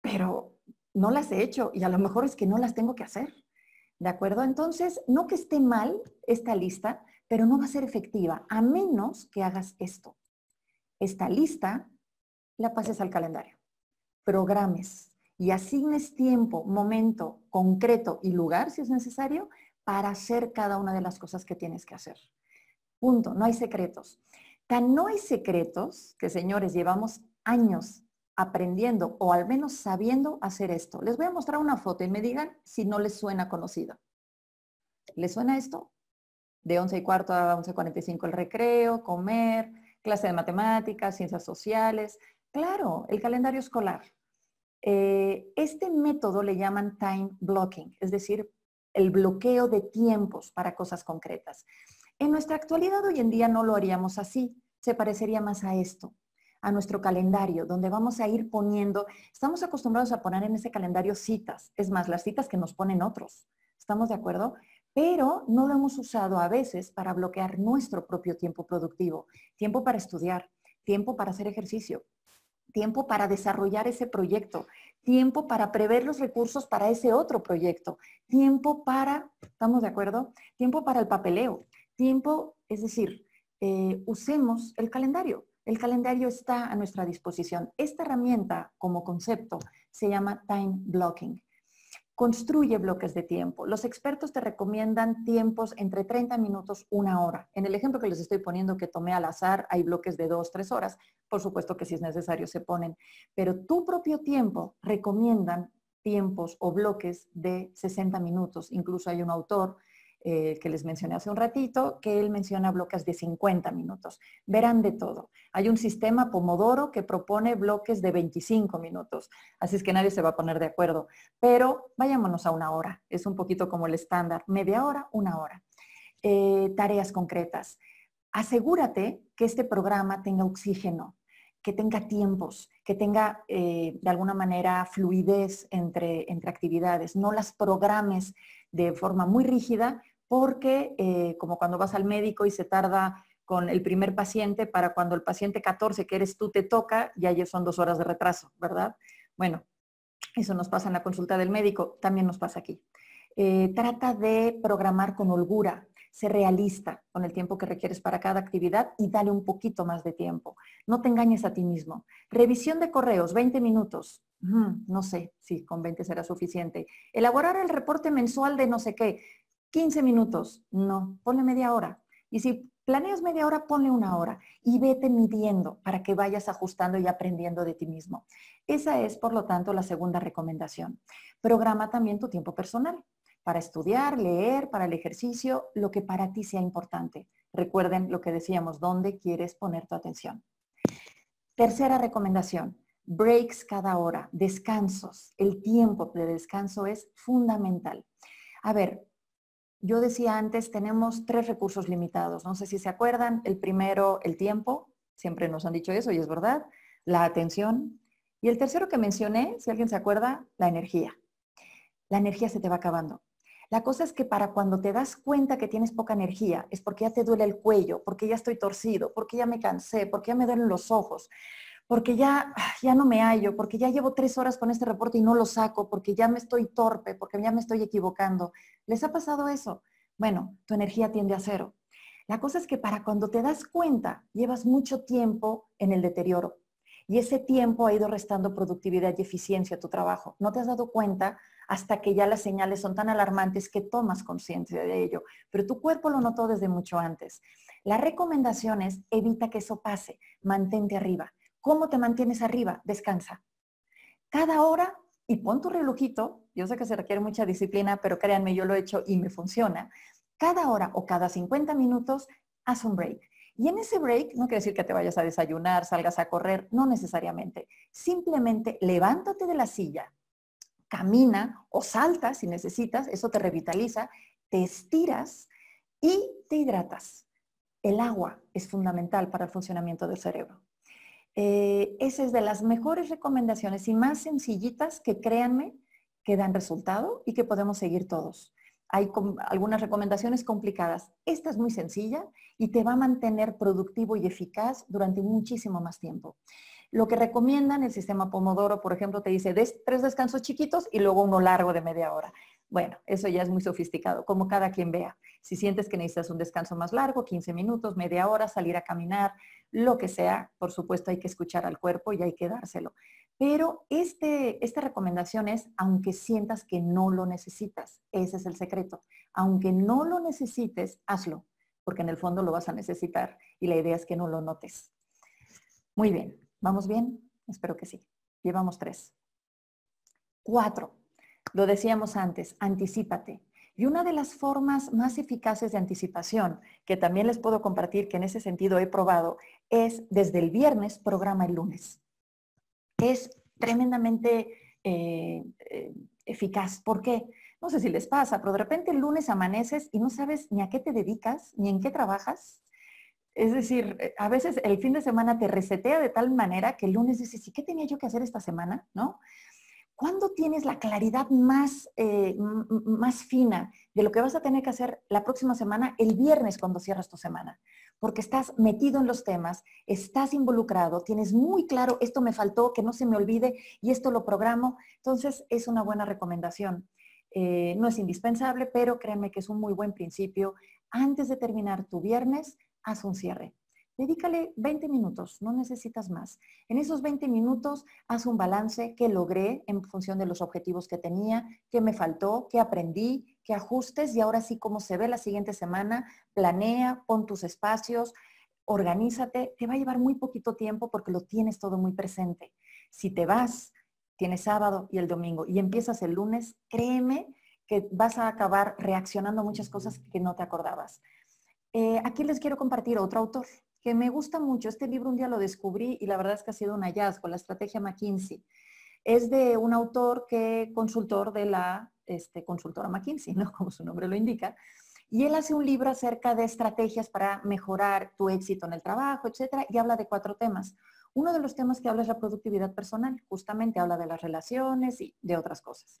pero no las he hecho y a lo mejor es que no las tengo que hacer. ¿De acuerdo? Entonces, no que esté mal esta lista, pero no va a ser efectiva a menos que hagas esto. Esta lista la pases al calendario. Programes y asignes tiempo, momento concreto y lugar, si es necesario, para hacer cada una de las cosas que tienes que hacer. Punto, no hay secretos. Tan no hay secretos que, señores, llevamos años aprendiendo o al menos sabiendo hacer esto. Les voy a mostrar una foto y me digan si no les suena conocido. ¿Les suena esto? De 11 y cuarto a 11.45 el recreo, comer, clase de matemáticas, ciencias sociales. Claro, el calendario escolar. Eh, este método le llaman time blocking, es decir, el bloqueo de tiempos para cosas concretas. En nuestra actualidad hoy en día no lo haríamos así, se parecería más a esto, a nuestro calendario, donde vamos a ir poniendo, estamos acostumbrados a poner en ese calendario citas, es más, las citas que nos ponen otros, ¿estamos de acuerdo? Pero no lo hemos usado a veces para bloquear nuestro propio tiempo productivo, tiempo para estudiar, tiempo para hacer ejercicio, tiempo para desarrollar ese proyecto, tiempo para prever los recursos para ese otro proyecto, tiempo para, ¿estamos de acuerdo? Tiempo para el papeleo, Tiempo, es decir, eh, usemos el calendario. El calendario está a nuestra disposición. Esta herramienta como concepto se llama time blocking. Construye bloques de tiempo. Los expertos te recomiendan tiempos entre 30 minutos, una hora. En el ejemplo que les estoy poniendo que tomé al azar, hay bloques de dos, tres horas. Por supuesto que si es necesario se ponen. Pero tu propio tiempo recomiendan tiempos o bloques de 60 minutos. Incluso hay un autor eh, que les mencioné hace un ratito, que él menciona bloques de 50 minutos. Verán de todo. Hay un sistema Pomodoro que propone bloques de 25 minutos, así es que nadie se va a poner de acuerdo. Pero vayámonos a una hora, es un poquito como el estándar, media hora, una hora. Eh, tareas concretas. Asegúrate que este programa tenga oxígeno, que tenga tiempos, que tenga eh, de alguna manera fluidez entre, entre actividades. No las programes de forma muy rígida porque eh, como cuando vas al médico y se tarda con el primer paciente para cuando el paciente 14 que eres tú te toca, ya son dos horas de retraso, ¿verdad? Bueno, eso nos pasa en la consulta del médico, también nos pasa aquí. Eh, trata de programar con holgura, sé realista con el tiempo que requieres para cada actividad y dale un poquito más de tiempo. No te engañes a ti mismo. Revisión de correos, 20 minutos. no sé si con 20 será suficiente. Elaborar el reporte mensual de no sé qué. 15 minutos, no, ponle media hora. Y si planeas media hora, ponle una hora y vete midiendo para que vayas ajustando y aprendiendo de ti mismo. Esa es, por lo tanto, la segunda recomendación. Programa también tu tiempo personal para estudiar, leer, para el ejercicio, lo que para ti sea importante. Recuerden lo que decíamos, dónde quieres poner tu atención. Tercera recomendación, breaks cada hora, descansos. El tiempo de descanso es fundamental. A ver, yo decía antes, tenemos tres recursos limitados. No sé si se acuerdan. El primero, el tiempo. Siempre nos han dicho eso y es verdad. La atención. Y el tercero que mencioné, si alguien se acuerda, la energía. La energía se te va acabando. La cosa es que para cuando te das cuenta que tienes poca energía, es porque ya te duele el cuello, porque ya estoy torcido, porque ya me cansé, porque ya me duelen los ojos porque ya, ah, ya no me hallo, porque ya llevo tres horas con este reporte y no lo saco, porque ya me estoy torpe, porque ya me estoy equivocando. ¿Les ha pasado eso? Bueno, tu energía tiende a cero. La cosa es que para cuando te das cuenta, llevas mucho tiempo en el deterioro. Y ese tiempo ha ido restando productividad y eficiencia a tu trabajo. No te has dado cuenta hasta que ya las señales son tan alarmantes que tomas conciencia de ello. Pero tu cuerpo lo notó desde mucho antes. La recomendación es evita que eso pase, mantente arriba. ¿Cómo te mantienes arriba? Descansa. Cada hora y pon tu relojito. Yo sé que se requiere mucha disciplina, pero créanme, yo lo he hecho y me funciona. Cada hora o cada 50 minutos, haz un break. Y en ese break, no quiere decir que te vayas a desayunar, salgas a correr, no necesariamente. Simplemente levántate de la silla, camina o salta si necesitas, eso te revitaliza, te estiras y te hidratas. El agua es fundamental para el funcionamiento del cerebro. Eh, esa es de las mejores recomendaciones y más sencillitas que créanme que dan resultado y que podemos seguir todos. Hay algunas recomendaciones complicadas. Esta es muy sencilla y te va a mantener productivo y eficaz durante muchísimo más tiempo. Lo que recomiendan el sistema Pomodoro, por ejemplo, te dice tres descansos chiquitos y luego uno largo de media hora. Bueno, eso ya es muy sofisticado, como cada quien vea. Si sientes que necesitas un descanso más largo, 15 minutos, media hora, salir a caminar, lo que sea, por supuesto hay que escuchar al cuerpo y hay que dárselo. Pero este, esta recomendación es, aunque sientas que no lo necesitas, ese es el secreto. Aunque no lo necesites, hazlo, porque en el fondo lo vas a necesitar y la idea es que no lo notes. Muy bien, ¿Vamos bien? Espero que sí. Llevamos tres. Cuatro. Lo decíamos antes, anticipate. Y una de las formas más eficaces de anticipación, que también les puedo compartir, que en ese sentido he probado, es desde el viernes programa el lunes. Es tremendamente eh, eh, eficaz. ¿Por qué? No sé si les pasa, pero de repente el lunes amaneces y no sabes ni a qué te dedicas, ni en qué trabajas, es decir, eh, a veces el fin de semana te resetea de tal manera que el lunes dices, ¿y qué tenía yo que hacer esta semana? ¿No? ¿Cuándo tienes la claridad más, eh, más fina de lo que vas a tener que hacer la próxima semana, el viernes cuando cierras tu semana? Porque estás metido en los temas, estás involucrado, tienes muy claro, esto me faltó, que no se me olvide y esto lo programo. Entonces, es una buena recomendación. Eh, no es indispensable, pero créanme que es un muy buen principio. Antes de terminar tu viernes, haz un cierre. Dedícale 20 minutos, no necesitas más. En esos 20 minutos haz un balance que logré en función de los objetivos que tenía, qué me faltó, qué aprendí, qué ajustes y ahora sí como se ve la siguiente semana, planea, pon tus espacios, organízate, te va a llevar muy poquito tiempo porque lo tienes todo muy presente. Si te vas, tienes sábado y el domingo y empiezas el lunes, créeme que vas a acabar reaccionando muchas cosas que no te acordabas. Eh, aquí les quiero compartir otro autor que me gusta mucho. Este libro un día lo descubrí y la verdad es que ha sido un hallazgo, La Estrategia McKinsey. Es de un autor que consultor de la este, consultora McKinsey, ¿no? como su nombre lo indica. Y él hace un libro acerca de estrategias para mejorar tu éxito en el trabajo, etcétera, y habla de cuatro temas. Uno de los temas que habla es la productividad personal, justamente habla de las relaciones y de otras cosas.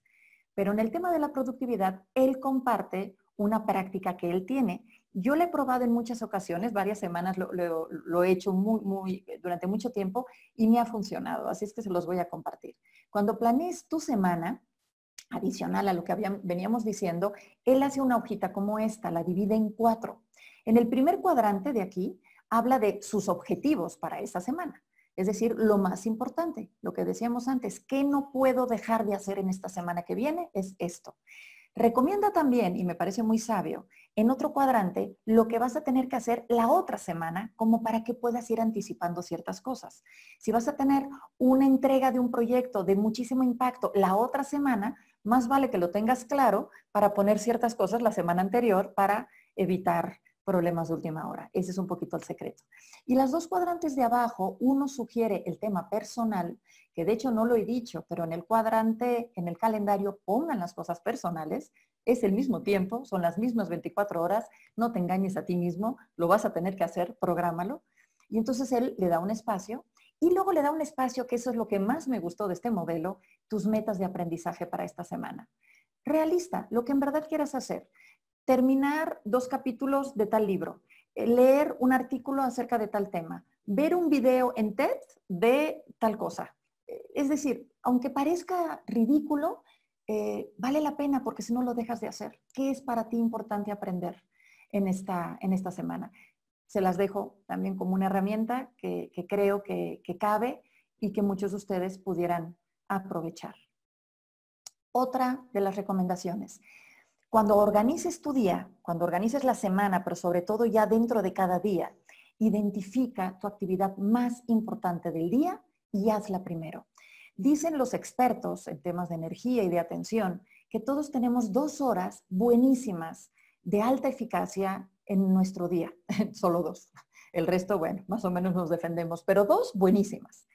Pero en el tema de la productividad, él comparte una práctica que él tiene yo lo he probado en muchas ocasiones, varias semanas lo, he hecho muy, eh, durante mucho tiempo y me ha funcionado, así es que se los voy a compartir. Cuando planees tu semana, adicional a lo que veníamos diciendo, él hace una hojita como esta, la divide en cuatro. En el primer cuadrante de aquí habla de sus objetivos para esa semana. Es decir, lo más importante, lo que decíamos antes, ¿qué no puedo dejar de hacer en esta semana que viene? Es esto. Recomienda también, y me parece muy sabio, en otro cuadrante lo que vas a tener que hacer la otra semana como para que puedas ir anticipando ciertas cosas. Si vas a tener una entrega de un proyecto de muchísimo impacto la otra semana, más vale que lo tengas claro para poner ciertas cosas la semana anterior para evitar problemas de última hora. Ese es un poquito el secreto. Y las dos cuadrantes de abajo, uno sugiere el tema personal, que de hecho no lo he dicho, pero en el cuadrante, en el calendario pongan las cosas personales, es el mismo tiempo, son las mismas 24 horas, no te engañes a ti mismo, lo vas a tener que hacer, prográmalo. Y entonces él le da un espacio y luego le da un espacio, que eso es lo que más me gustó de este modelo, tus metas de aprendizaje para esta semana. Realista, lo que en verdad quieras hacer. Terminar dos capítulos de tal libro, eh, leer un artículo acerca de tal tema, ver un video en TED de tal cosa. Eh, es decir, aunque parezca ridículo, eh, vale la pena porque si no lo dejas de hacer. ¿Qué es para ti importante aprender en esta, en esta semana? Se las dejo también como una herramienta que, creo que, que cabe y que muchos de ustedes pudieran aprovechar. Otra de las recomendaciones. Cuando organices tu día, cuando organices la semana, pero sobre todo ya dentro de cada día, identifica tu actividad más importante del día y hazla primero. Dicen los expertos en temas de energía y de atención que todos tenemos dos horas buenísimas de alta eficacia en nuestro día, solo dos. El resto, bueno, más o menos nos defendemos, pero dos buenísimas.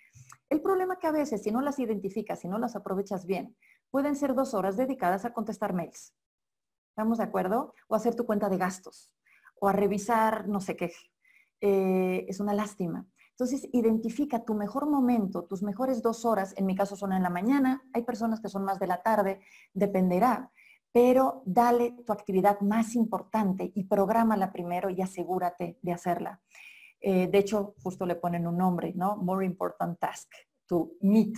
El problema que a veces, si no las identificas, si no las aprovechas bien, pueden ser dos horas dedicadas a contestar mails. ¿Estamos de acuerdo? O a hacer tu cuenta de gastos, o a revisar no sé qué. Eh, es una lástima. Entonces, identifica tu mejor momento, tus mejores dos horas. En mi caso son en la mañana, hay personas que son más de la tarde, dependerá, pero dale tu actividad más importante y prográmala primero y asegúrate de hacerla. Eh, de hecho, justo le ponen un nombre, ¿no? More Important Task, to meet,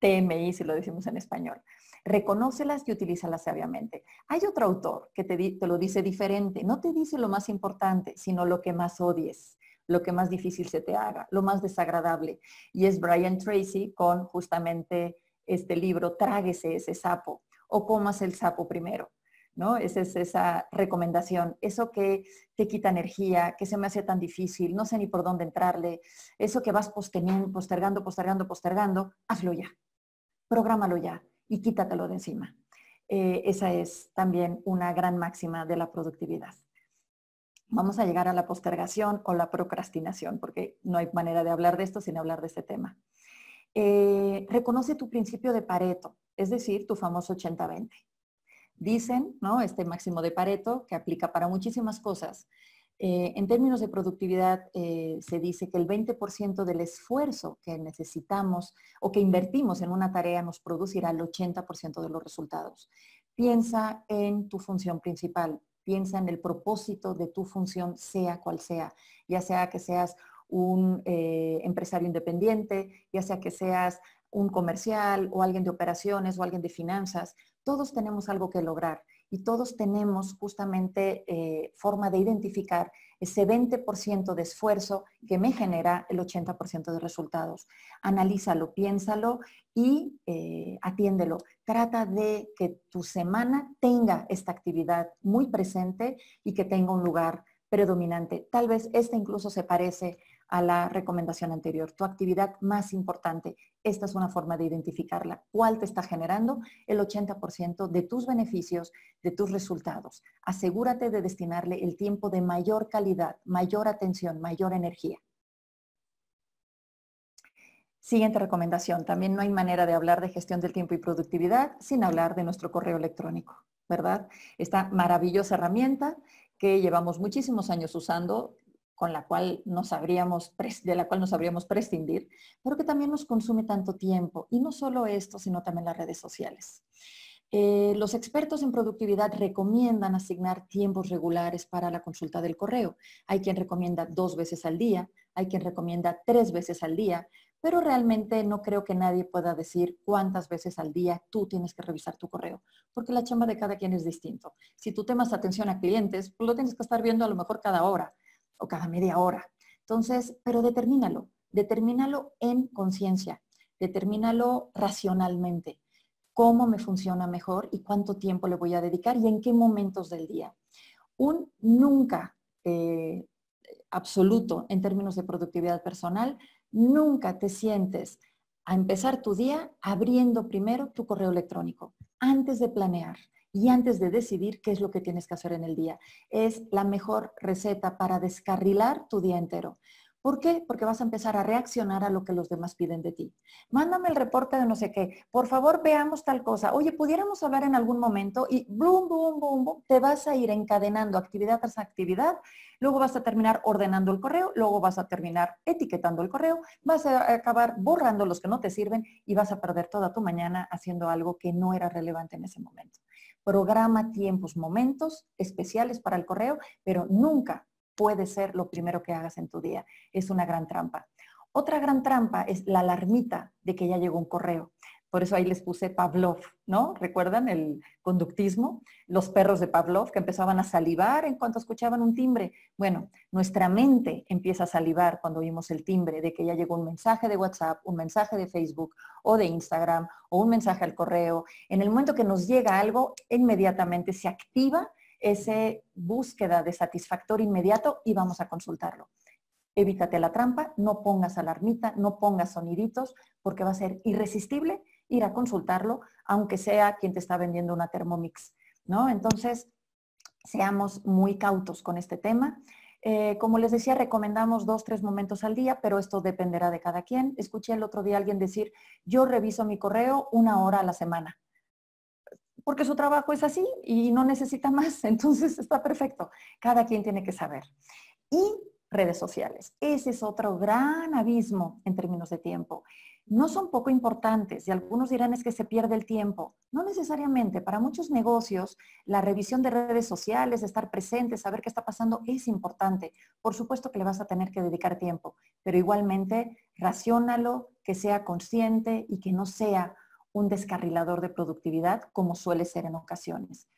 TMI si lo decimos en español. Reconócelas y utilízalas sabiamente. Hay otro autor que te lo dice diferente, no te dice lo más importante, sino lo que más odies lo que más difícil se te haga, lo más desagradable. Y es Brian Tracy con justamente este libro, Tráguese ese sapo o comas el sapo primero. ¿No? Esa es esa recomendación. Eso que te quita energía, que se me hace tan difícil, no sé ni por dónde entrarle, eso que vas postergando, postergando, postergando, hazlo ya, prográmalo ya y quítatelo de encima. Eh, esa es también una gran máxima de la productividad vamos a llegar a la postergación o la procrastinación, porque no hay manera de hablar de esto sin hablar de este tema. Eh, reconoce tu principio de Pareto, es decir, tu famoso 80-20. Dicen, ¿no? Este máximo de Pareto, que aplica para muchísimas cosas. Eh, en términos de productividad, eh, se dice que el 20% del esfuerzo que necesitamos o que invertimos en una tarea nos producirá el 80% de los resultados. Piensa en tu función principal, piensa en el propósito de tu función, sea cual sea, ya sea que seas un eh, empresario independiente, ya sea que seas un comercial o alguien de operaciones o alguien de finanzas, todos tenemos algo que lograr y todos tenemos justamente eh, forma de identificar ese 20% de esfuerzo que me genera el 80% de resultados. Analízalo, piénsalo y eh, atiéndelo. Trata de que tu semana tenga esta actividad muy presente y que tenga un lugar predominante. Tal vez esta incluso se parece a la recomendación anterior, tu actividad más importante. Esta es una forma de identificarla. ¿Cuál te está generando el 80% de tus beneficios, de tus resultados? Asegúrate de destinarle el tiempo de mayor calidad, mayor atención, mayor energía. Siguiente recomendación. También no hay manera de hablar de gestión del tiempo y productividad sin hablar de nuestro correo electrónico, ¿verdad? Esta maravillosa herramienta que llevamos muchísimos años usando, con la cual nos habríamos, de la cual nos habríamos prescindir, pero que también nos consume tanto tiempo. Y no solo esto, sino también las redes sociales. Eh, los expertos en productividad recomiendan asignar tiempos regulares para la consulta del correo. Hay quien recomienda dos veces al día, hay quien recomienda tres veces al día, pero realmente no creo que nadie pueda decir cuántas veces al día tú tienes que revisar tu correo, porque la chamba de cada quien es distinto. Si tú temas atención a clientes, pues lo tienes que estar viendo a lo mejor cada hora o cada media hora. Entonces, pero determínalo, determínalo en conciencia, determínalo racionalmente, cómo me funciona mejor y cuánto tiempo le voy a dedicar y en qué momentos del día. Un nunca eh, absoluto en términos de productividad personal, nunca te sientes a empezar tu día abriendo primero tu correo electrónico, antes de planear, y antes de decidir qué es lo que tienes que hacer en el día. Es la mejor receta para descarrilar tu día entero. ¿Por qué? Porque vas a empezar a reaccionar a lo que los demás piden de ti. Mándame el reporte de no sé qué. Por favor, veamos tal cosa. Oye, pudiéramos hablar en algún momento y boom, boom, boom, boom, te vas a ir encadenando actividad tras actividad. Luego vas a terminar ordenando el correo, luego vas a terminar etiquetando el correo, vas a acabar borrando los que no te sirven y vas a perder toda tu mañana haciendo algo que no era relevante en ese momento. Programa tiempos, momentos especiales para el correo, pero nunca puede ser lo primero que hagas en tu día. Es una gran trampa. Otra gran trampa es la alarmita de que ya llegó un correo. Por eso ahí les puse Pavlov, ¿no? ¿Recuerdan el conductismo? Los perros de Pavlov que empezaban a salivar en cuanto escuchaban un timbre. Bueno, nuestra mente empieza a salivar cuando oímos el timbre de que ya llegó un mensaje de WhatsApp, un mensaje de Facebook o de Instagram o un mensaje al correo. En el momento que nos llega algo, inmediatamente se activa esa búsqueda de satisfactor inmediato y vamos a consultarlo evítate la trampa, no pongas alarmita, no pongas soniditos, porque va a ser irresistible ir a consultarlo, aunque sea quien te está vendiendo una Thermomix, ¿no? Entonces, seamos muy cautos con este tema. Eh, como les decía, recomendamos dos, tres momentos al día, pero esto dependerá de cada quien. Escuché el otro día a alguien decir, yo reviso mi correo una hora a la semana, porque su trabajo es así y no necesita más, entonces está perfecto. Cada quien tiene que saber. Y redes sociales. Ese es otro gran abismo en términos de tiempo no son poco importantes y algunos dirán es que se pierde el tiempo. No necesariamente, para muchos negocios la revisión de redes sociales, estar presente, saber qué está pasando es importante. Por supuesto que le vas a tener que dedicar tiempo, pero igualmente racionalo, que sea consciente y que no sea un descarrilador de productividad como suele ser en ocasiones.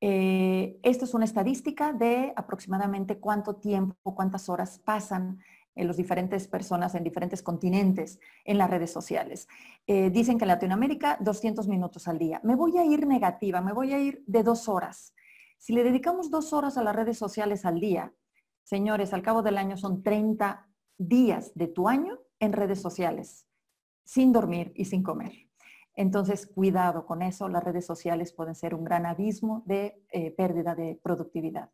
Eh, esto es una estadística de aproximadamente cuánto tiempo, cuántas horas pasan en las diferentes personas en diferentes continentes en las redes sociales. Eh, dicen que en Latinoamérica 200 minutos al día. Me voy a ir negativa, me voy a ir de dos horas. Si le dedicamos dos horas a las redes sociales al día, señores, al cabo del año son 30 días de tu año en redes sociales, sin dormir y sin comer. Entonces, cuidado con eso, las redes sociales pueden ser un gran abismo de eh, pérdida de productividad.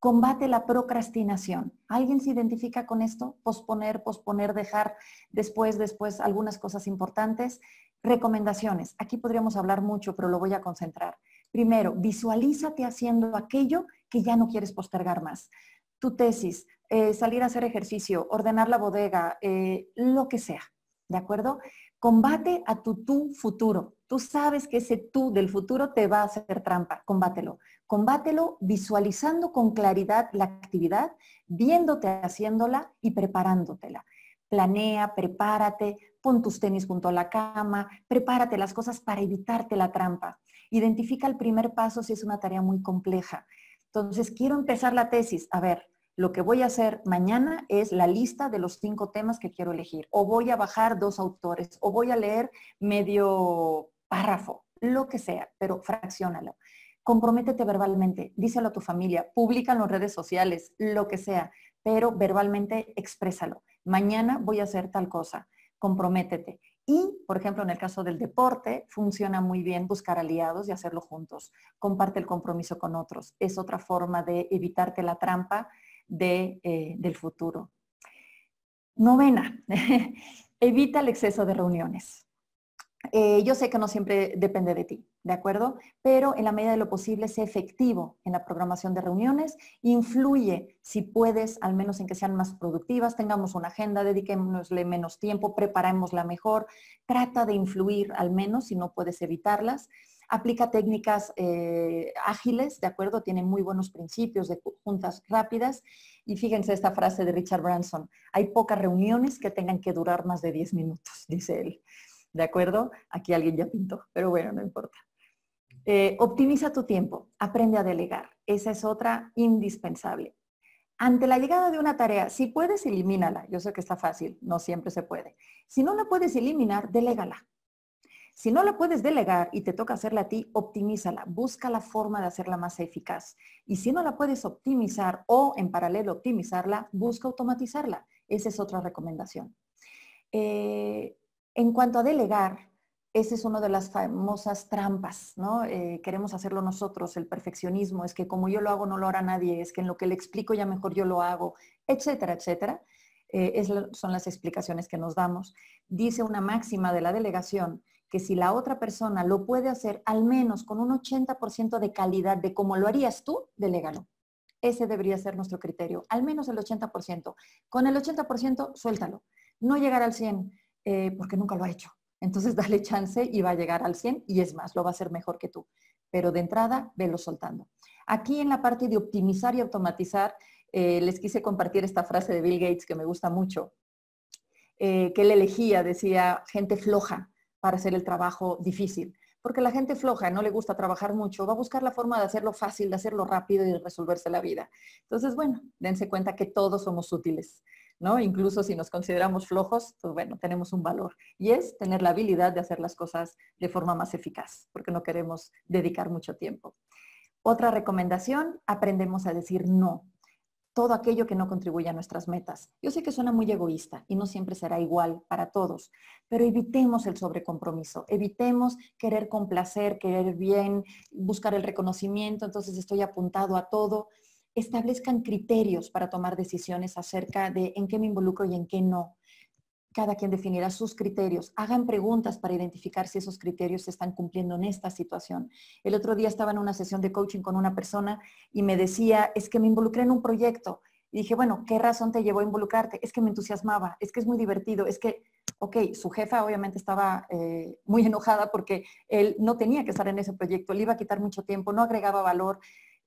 Combate la procrastinación. ¿Alguien se identifica con esto? Posponer, posponer, dejar después, después algunas cosas importantes. Recomendaciones. Aquí podríamos hablar mucho, pero lo voy a concentrar. Primero, visualízate haciendo aquello que ya no quieres postergar más. Tu tesis, eh, salir a hacer ejercicio, ordenar la bodega, eh, lo que sea. ¿De acuerdo? Combate a tu tú futuro. Tú sabes que ese tú del futuro te va a hacer trampa. Combátelo. Combátelo visualizando con claridad la actividad, viéndote haciéndola y preparándotela. Planea, prepárate, pon tus tenis junto a la cama, prepárate las cosas para evitarte la trampa. Identifica el primer paso si es una tarea muy compleja. Entonces, quiero empezar la tesis. A ver, lo que voy a hacer mañana es la lista de los cinco temas que quiero elegir. O voy a bajar dos autores, o voy a leer medio párrafo, lo que sea, pero fraccionalo comprométete verbalmente, díselo a tu familia, públicalo en redes sociales, lo que sea, pero verbalmente exprésalo. Mañana voy a hacer tal cosa, comprométete. Y, por ejemplo, en el caso del deporte, funciona muy bien buscar aliados y hacerlo juntos. Comparte el compromiso con otros. Es otra forma de evitarte la trampa eh, del futuro. Novena, evita el exceso de reuniones. Eh, yo sé que no siempre depende de ti, ¿de acuerdo? Pero en la medida de lo posible, sé efectivo en la programación de reuniones, influye si puedes, al menos en que sean más productivas, tengamos una agenda, dediquémosle menos tiempo, preparémosla mejor, trata de influir al menos si no puedes evitarlas. Aplica técnicas eh, ágiles, ¿de acuerdo? Tiene muy buenos principios de juntas rápidas. Y fíjense esta frase de Richard Branson, hay pocas reuniones que tengan que durar más de 10 minutos, dice él. ¿De acuerdo? Aquí alguien ya pintó, pero bueno, no importa. Eh, optimiza tu tiempo, aprende a delegar. Esa es otra indispensable. Ante la llegada de una tarea, si puedes, elimínala. Yo sé que está fácil, no siempre se puede. Si no la puedes eliminar, delégala. Si no la puedes delegar y te toca hacerla a ti, optimízala, busca la forma de hacerla más eficaz. Y si no la puedes optimizar o en paralelo optimizarla, busca automatizarla. Esa es otra recomendación. Eh, en cuanto a delegar, esa es una de las famosas trampas, ¿no? Eh, queremos hacerlo nosotros, el perfeccionismo, es que como yo lo hago no lo hará nadie, es que en lo que le explico ya mejor yo lo hago, etcétera, etcétera. Eh, Esas son las explicaciones que nos damos. Dice una máxima de la delegación que si la otra persona lo puede hacer al menos con un 80% de calidad de como lo harías tú, delégalo. Ese debería ser nuestro criterio, al menos el 80%. Con el 80% suéltalo. No llegar al 100%, eh, porque nunca lo ha hecho. Entonces dale chance y va a llegar al 100 y es más, lo va a hacer mejor que tú. Pero de entrada, velo soltando. Aquí en la parte de optimizar y automatizar, eh, les quise compartir esta frase de Bill Gates que me gusta mucho, eh, que él elegía, decía, gente floja para hacer el trabajo difícil. Porque la gente floja, no le gusta trabajar mucho, va a buscar la forma de hacerlo fácil, de hacerlo rápido y de resolverse la vida. Entonces, bueno, dense cuenta que todos somos útiles. Incluso si nos consideramos flojos, pues bueno, tenemos un valor y es tener la habilidad de hacer las cosas de forma más eficaz, porque no queremos dedicar mucho tiempo. Otra recomendación, aprendemos a decir no todo aquello que no contribuye a nuestras metas. Yo sé que suena muy egoísta y no siempre será igual para todos, pero evitemos el sobrecompromiso, evitemos querer complacer, querer bien, buscar el reconocimiento, entonces estoy apuntado a todo establezcan criterios para tomar decisiones acerca de en qué me involucro y en qué no. Cada quien definirá sus criterios. Hagan preguntas para identificar si esos criterios se están cumpliendo en esta situación. El otro día estaba en una sesión de coaching con una persona y me decía, es que me involucré en un proyecto. Y dije, bueno, ¿qué razón te llevó a involucrarte? Es que me entusiasmaba, es que es muy divertido, es que ok, su jefa obviamente estaba eh, muy enojada porque él no tenía que estar en ese proyecto, le iba a quitar mucho tiempo, no agregaba valor,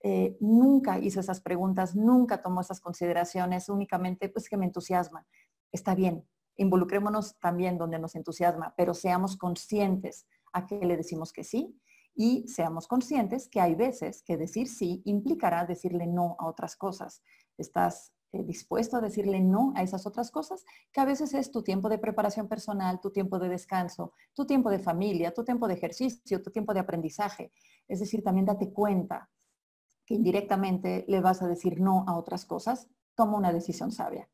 eh, nunca hizo esas preguntas, nunca tomó esas consideraciones, únicamente pues que me entusiasma. Está bien, involucrémonos también donde nos entusiasma, pero seamos conscientes a que le decimos que sí y seamos conscientes que hay veces que decir sí implicará decirle no a otras cosas. Estás eh, dispuesto a decirle no a esas otras cosas, que a veces es tu tiempo de preparación personal, tu tiempo de descanso, tu tiempo de familia, tu tiempo de ejercicio, tu tiempo de aprendizaje. Es decir, también date cuenta que indirectamente le vas a decir no a otras cosas, toma una decisión sabia.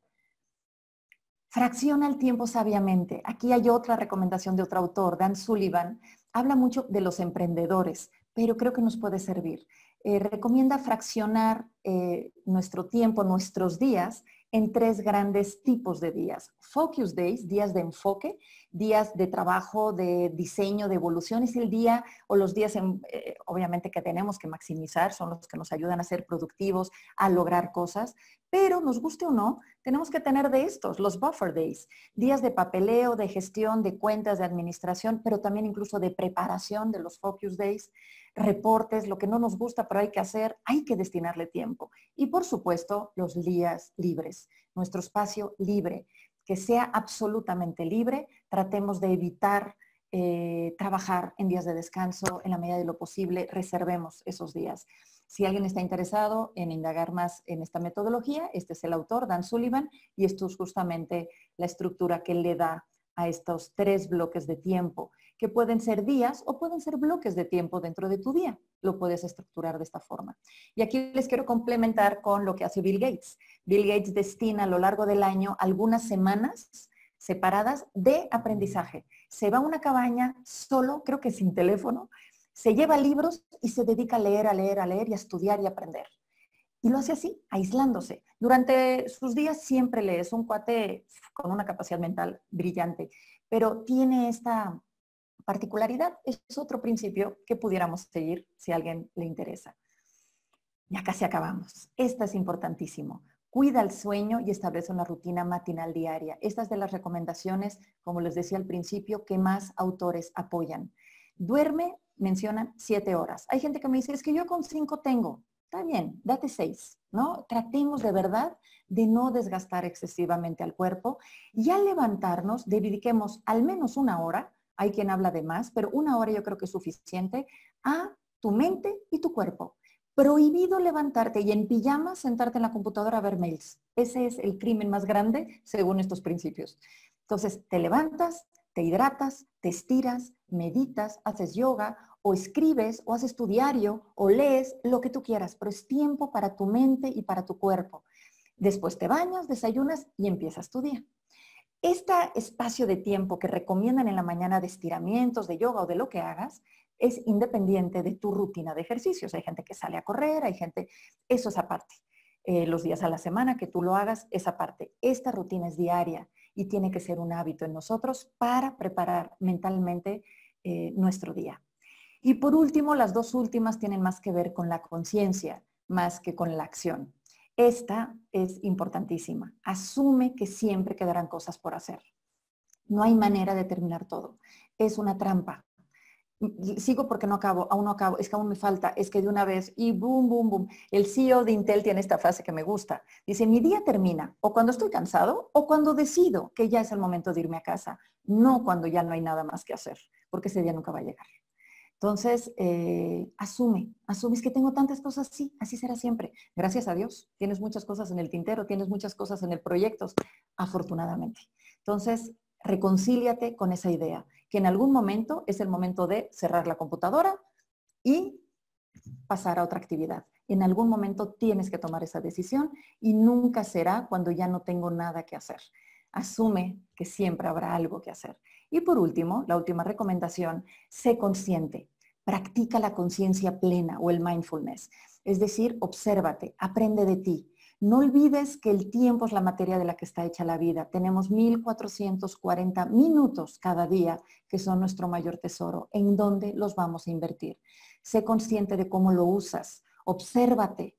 Fracciona el tiempo sabiamente. Aquí hay otra recomendación de otro autor, Dan Sullivan. Habla mucho de los emprendedores, pero creo que nos puede servir. Eh, recomienda fraccionar eh, nuestro tiempo, nuestros días, en tres grandes tipos de días. Focus Days, días de enfoque, días de trabajo, de diseño, de evolución, es el día o los días eh, obviamente que tenemos que maximizar, son los que nos ayudan a ser productivos, a lograr cosas, pero nos guste o no, tenemos que tener de estos, los buffer days, días de papeleo, de gestión, de cuentas, de administración, pero también incluso de preparación de los focus days, reportes, lo que no nos gusta, pero hay que hacer, hay que destinarle tiempo. Y por supuesto, los días libres, nuestro espacio libre, que sea absolutamente libre, tratemos de evitar eh, trabajar en días de descanso en la medida de lo posible, reservemos esos días. Si alguien está interesado en indagar más en esta metodología, este es el autor, Dan Sullivan, y esto es justamente la estructura que le da a estos tres bloques de tiempo, que pueden ser días o pueden ser bloques de tiempo dentro de tu día. Lo puedes estructurar de esta forma. Y aquí les quiero complementar con lo que hace Bill Gates. Bill Gates destina a lo largo del año algunas semanas separadas de aprendizaje. Se va a una cabaña solo, creo que sin teléfono, se lleva libros y se dedica a leer, a leer, a leer y a estudiar y aprender. Y lo hace así, aislándose. Durante sus días siempre le es un cuate con una capacidad mental brillante, pero tiene esta particularidad. Es otro principio que pudiéramos seguir si a alguien le interesa. Ya casi acabamos. Esta es importantísimo. Cuida el sueño y establece una rutina matinal diaria. Estas de las recomendaciones, como les decía al principio, que más autores apoyan. Duerme, mencionan, siete horas. Hay gente que me dice, es que yo con cinco tengo está bien, date seis, ¿no? Tratemos de verdad de no desgastar excesivamente al cuerpo y al levantarnos dediquemos al menos una hora, hay quien habla de más, pero una hora yo creo que es suficiente, a tu mente y tu cuerpo. Prohibido levantarte y en pijama sentarte en la computadora a ver mails. Ese es el crimen más grande según estos principios. Entonces, te levantas, te hidratas, te estiras, meditas, haces yoga o escribes, o haces tu diario, o lees, lo que tú quieras, pero es tiempo para tu mente y para tu cuerpo. Después te bañas, desayunas y empiezas tu día. Este espacio de tiempo que recomiendan en la mañana de estiramientos, de yoga o de lo que hagas, es independiente de tu rutina de ejercicios. Hay gente que sale a correr, hay gente, eso es aparte. Eh, los días a la semana que tú lo hagas, es aparte. Esta rutina es diaria y tiene que ser un hábito en nosotros para preparar mentalmente eh, nuestro día. Y por último, las dos últimas tienen más que ver con la conciencia, más que con la acción. Esta es importantísima. Asume que siempre quedarán cosas por hacer. No hay manera de terminar todo. Es una trampa. Sigo porque no acabo, aún no acabo, es que aún me falta, es que de una vez, y boom, boom, boom. El CEO de Intel tiene esta frase que me gusta. Dice, mi día termina o cuando estoy cansado o cuando decido que ya es el momento de irme a casa, no cuando ya no hay nada más que hacer, porque ese día nunca va a llegar. Entonces, eh, asume, asumes que tengo tantas cosas, sí, así será siempre. Gracias a Dios, tienes muchas cosas en el tintero, tienes muchas cosas en el proyecto, afortunadamente. Entonces, reconcíliate con esa idea, que en algún momento es el momento de cerrar la computadora y pasar a otra actividad. En algún momento tienes que tomar esa decisión y nunca será cuando ya no tengo nada que hacer. Asume que siempre habrá algo que hacer. Y por último, la última recomendación, sé consciente, practica la conciencia plena o el mindfulness, es decir, obsérvate, aprende de ti. No olvides que el tiempo es la materia de la que está hecha la vida. Tenemos 1440 minutos cada día, que son nuestro mayor tesoro, en dónde los vamos a invertir. Sé consciente de cómo lo usas, obsérvate.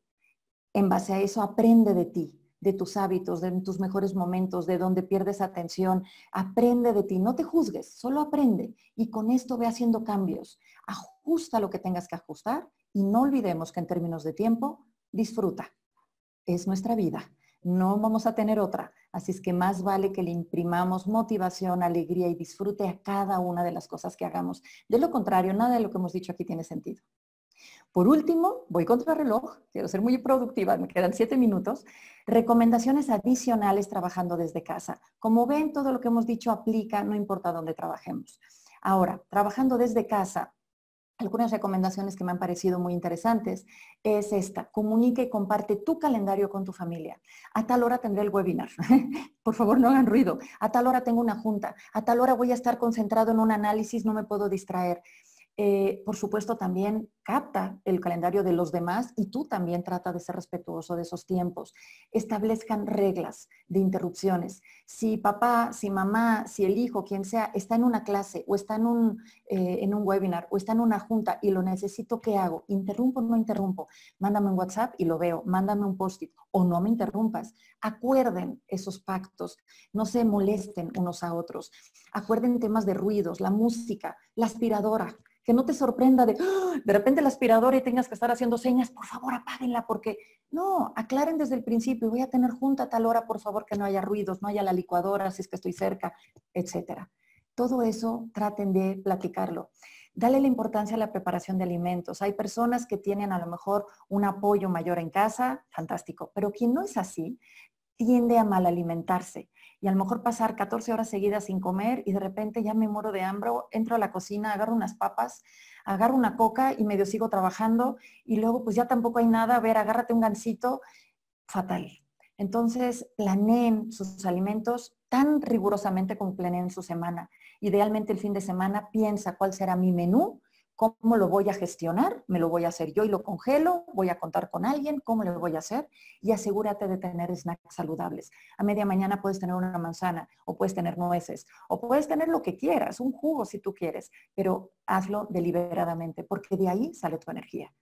En base a eso aprende de ti, de tus hábitos, de tus mejores momentos, de donde pierdes atención. Aprende de ti, no te juzgues, solo aprende y con esto ve haciendo cambios. Ajusta lo que tengas que ajustar y no olvidemos que en términos de tiempo, disfruta. Es nuestra vida, no vamos a tener otra. Así es que más vale que le imprimamos motivación, alegría y disfrute a cada una de las cosas que hagamos. De lo contrario, nada de lo que hemos dicho aquí tiene sentido. Por último, voy contra reloj, quiero ser muy productiva, me quedan siete minutos. Recomendaciones adicionales trabajando desde casa. Como ven, todo lo que hemos dicho aplica, no importa dónde trabajemos. Ahora, trabajando desde casa, algunas recomendaciones que me han parecido muy interesantes es esta, Comunique y comparte tu calendario con tu familia. A tal hora tendré el webinar, por favor no hagan ruido, a tal hora tengo una junta, a tal hora voy a estar concentrado en un análisis, no me puedo distraer. Eh, por supuesto, también capta el calendario de los demás y tú también trata de ser respetuoso de esos tiempos. Establezcan reglas de interrupciones. Si papá, si mamá, si el hijo, quien sea, está en una clase o está en un, eh, en un webinar o está en una junta y lo necesito, ¿qué hago? ¿Interrumpo o no interrumpo? Mándame un WhatsApp y lo veo. Mándame un post-it o no me interrumpas. Acuerden esos pactos. No se molesten unos a otros. Acuerden temas de ruidos, la música, la aspiradora que no te sorprenda de, ¡ah! de repente la aspiradora y tengas que estar haciendo señas, por favor apáguenla, porque no, aclaren desde el principio, voy a tener junta a tal hora, por favor que no haya ruidos, no haya la licuadora, si es que estoy cerca, etcétera. Todo eso traten de platicarlo. Dale la importancia a la preparación de alimentos. Hay personas que tienen a lo mejor un apoyo mayor en casa, fantástico, pero quien no es así tiende a mal alimentarse y a lo mejor pasar 14 horas seguidas sin comer y de repente ya me muero de hambre, entro a la cocina, agarro unas papas, agarro una coca y medio sigo trabajando y luego pues ya tampoco hay nada, a ver, agárrate un gansito, fatal. Entonces, planeen sus alimentos tan rigurosamente como planeen su semana. Idealmente el fin de semana piensa cuál será mi menú ¿Cómo lo voy a gestionar? ¿Me lo voy a hacer yo y lo congelo? ¿Voy a contar con alguien? ¿Cómo lo voy a hacer? Y asegúrate de tener snacks saludables. A media mañana puedes tener una manzana o puedes tener nueces o puedes tener lo que quieras, un jugo si tú quieres, pero hazlo deliberadamente porque de ahí sale tu energía.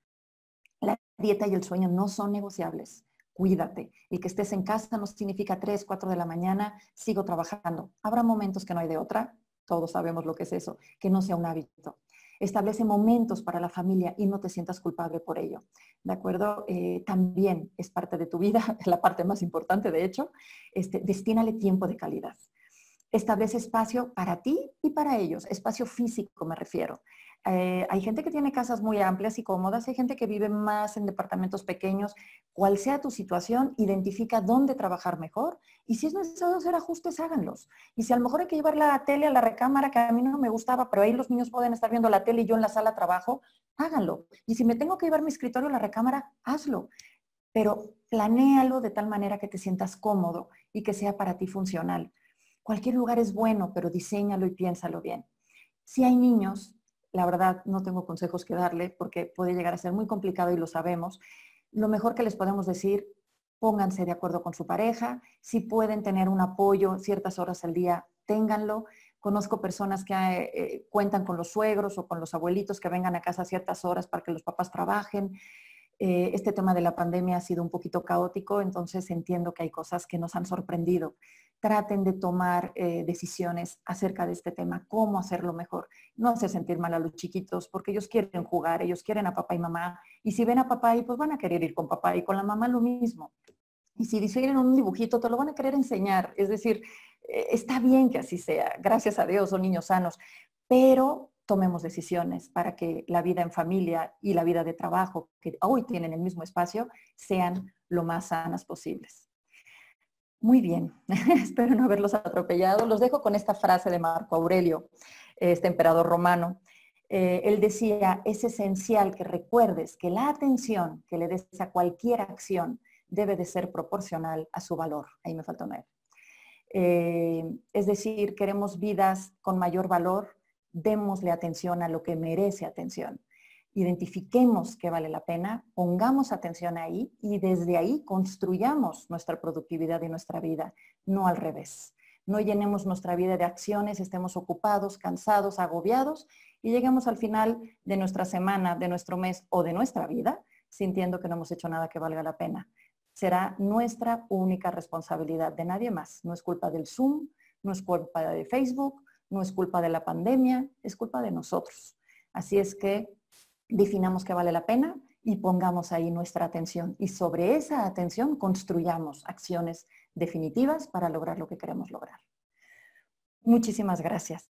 La dieta y el sueño no son negociables. Cuídate. El que estés en casa no significa 3, 4 de la mañana, sigo trabajando. Habrá momentos que no hay de otra. Todos sabemos lo que es eso, que no sea un hábito Establece momentos para la familia y no te sientas culpable por ello. ¿De acuerdo? Eh, también es parte de tu vida, es la parte más importante de hecho. Este, destínale tiempo de calidad. Establece espacio para ti y para ellos, espacio físico me refiero. Eh, hay gente que tiene casas muy amplias y cómodas, hay gente que vive más en departamentos pequeños. Cual sea tu situación, identifica dónde trabajar mejor y si es necesario hacer ajustes, háganlos. Y si a lo mejor hay que llevar la tele a la recámara, que a mí no me gustaba, pero ahí los niños pueden estar viendo la tele y yo en la sala trabajo, háganlo. Y si me tengo que llevar mi escritorio a la recámara, hazlo. Pero planéalo de tal manera que te sientas cómodo y que sea para ti funcional. Cualquier lugar es bueno, pero diséñalo y piénsalo bien. Si hay niños, la verdad no tengo consejos que darle porque puede llegar a ser muy complicado y lo sabemos. Lo mejor que les podemos decir, pónganse de acuerdo con su pareja, si pueden tener un apoyo ciertas horas al día, ténganlo. Conozco personas que eh, eh, cuentan con los suegros o con los abuelitos que vengan a casa a ciertas horas para que los papás trabajen. Eh, este tema de la pandemia ha sido un poquito caótico, entonces entiendo que hay cosas que nos han sorprendido traten de tomar eh, decisiones acerca de este tema, cómo hacerlo mejor, no hace sentir mal a los chiquitos, porque ellos quieren jugar, ellos quieren a papá y mamá, y si ven a papá y pues van a querer ir con papá y con la mamá lo mismo. Y si diseñan un dibujito, te lo van a querer enseñar. Es decir, eh, está bien que así sea, gracias a Dios, son niños sanos, pero tomemos decisiones para que la vida en familia y la vida de trabajo, que hoy tienen el mismo espacio, sean lo más sanas posibles. Muy bien, espero no haberlos atropellado. Los dejo con esta frase de Marco Aurelio, este emperador romano. Eh, él decía, es esencial que recuerdes que la atención que le des a cualquier acción debe de ser proporcional a su valor. Ahí me faltó una. Eh, es decir, queremos vidas con mayor valor, démosle atención a lo que merece atención identifiquemos qué vale la pena, pongamos atención ahí y desde ahí construyamos nuestra productividad y nuestra vida, no al revés. No llenemos nuestra vida de acciones, estemos ocupados, cansados, agobiados y lleguemos al final de nuestra semana, de nuestro mes o de nuestra vida sintiendo que no hemos hecho nada que valga la pena. Será nuestra única responsabilidad de nadie más. No es culpa del Zoom, no es culpa de Facebook, no es culpa de la pandemia, es culpa de nosotros. Así es que definamos qué vale la pena y pongamos ahí nuestra atención. Y sobre esa atención construyamos acciones definitivas para lograr lo que queremos lograr. Muchísimas gracias.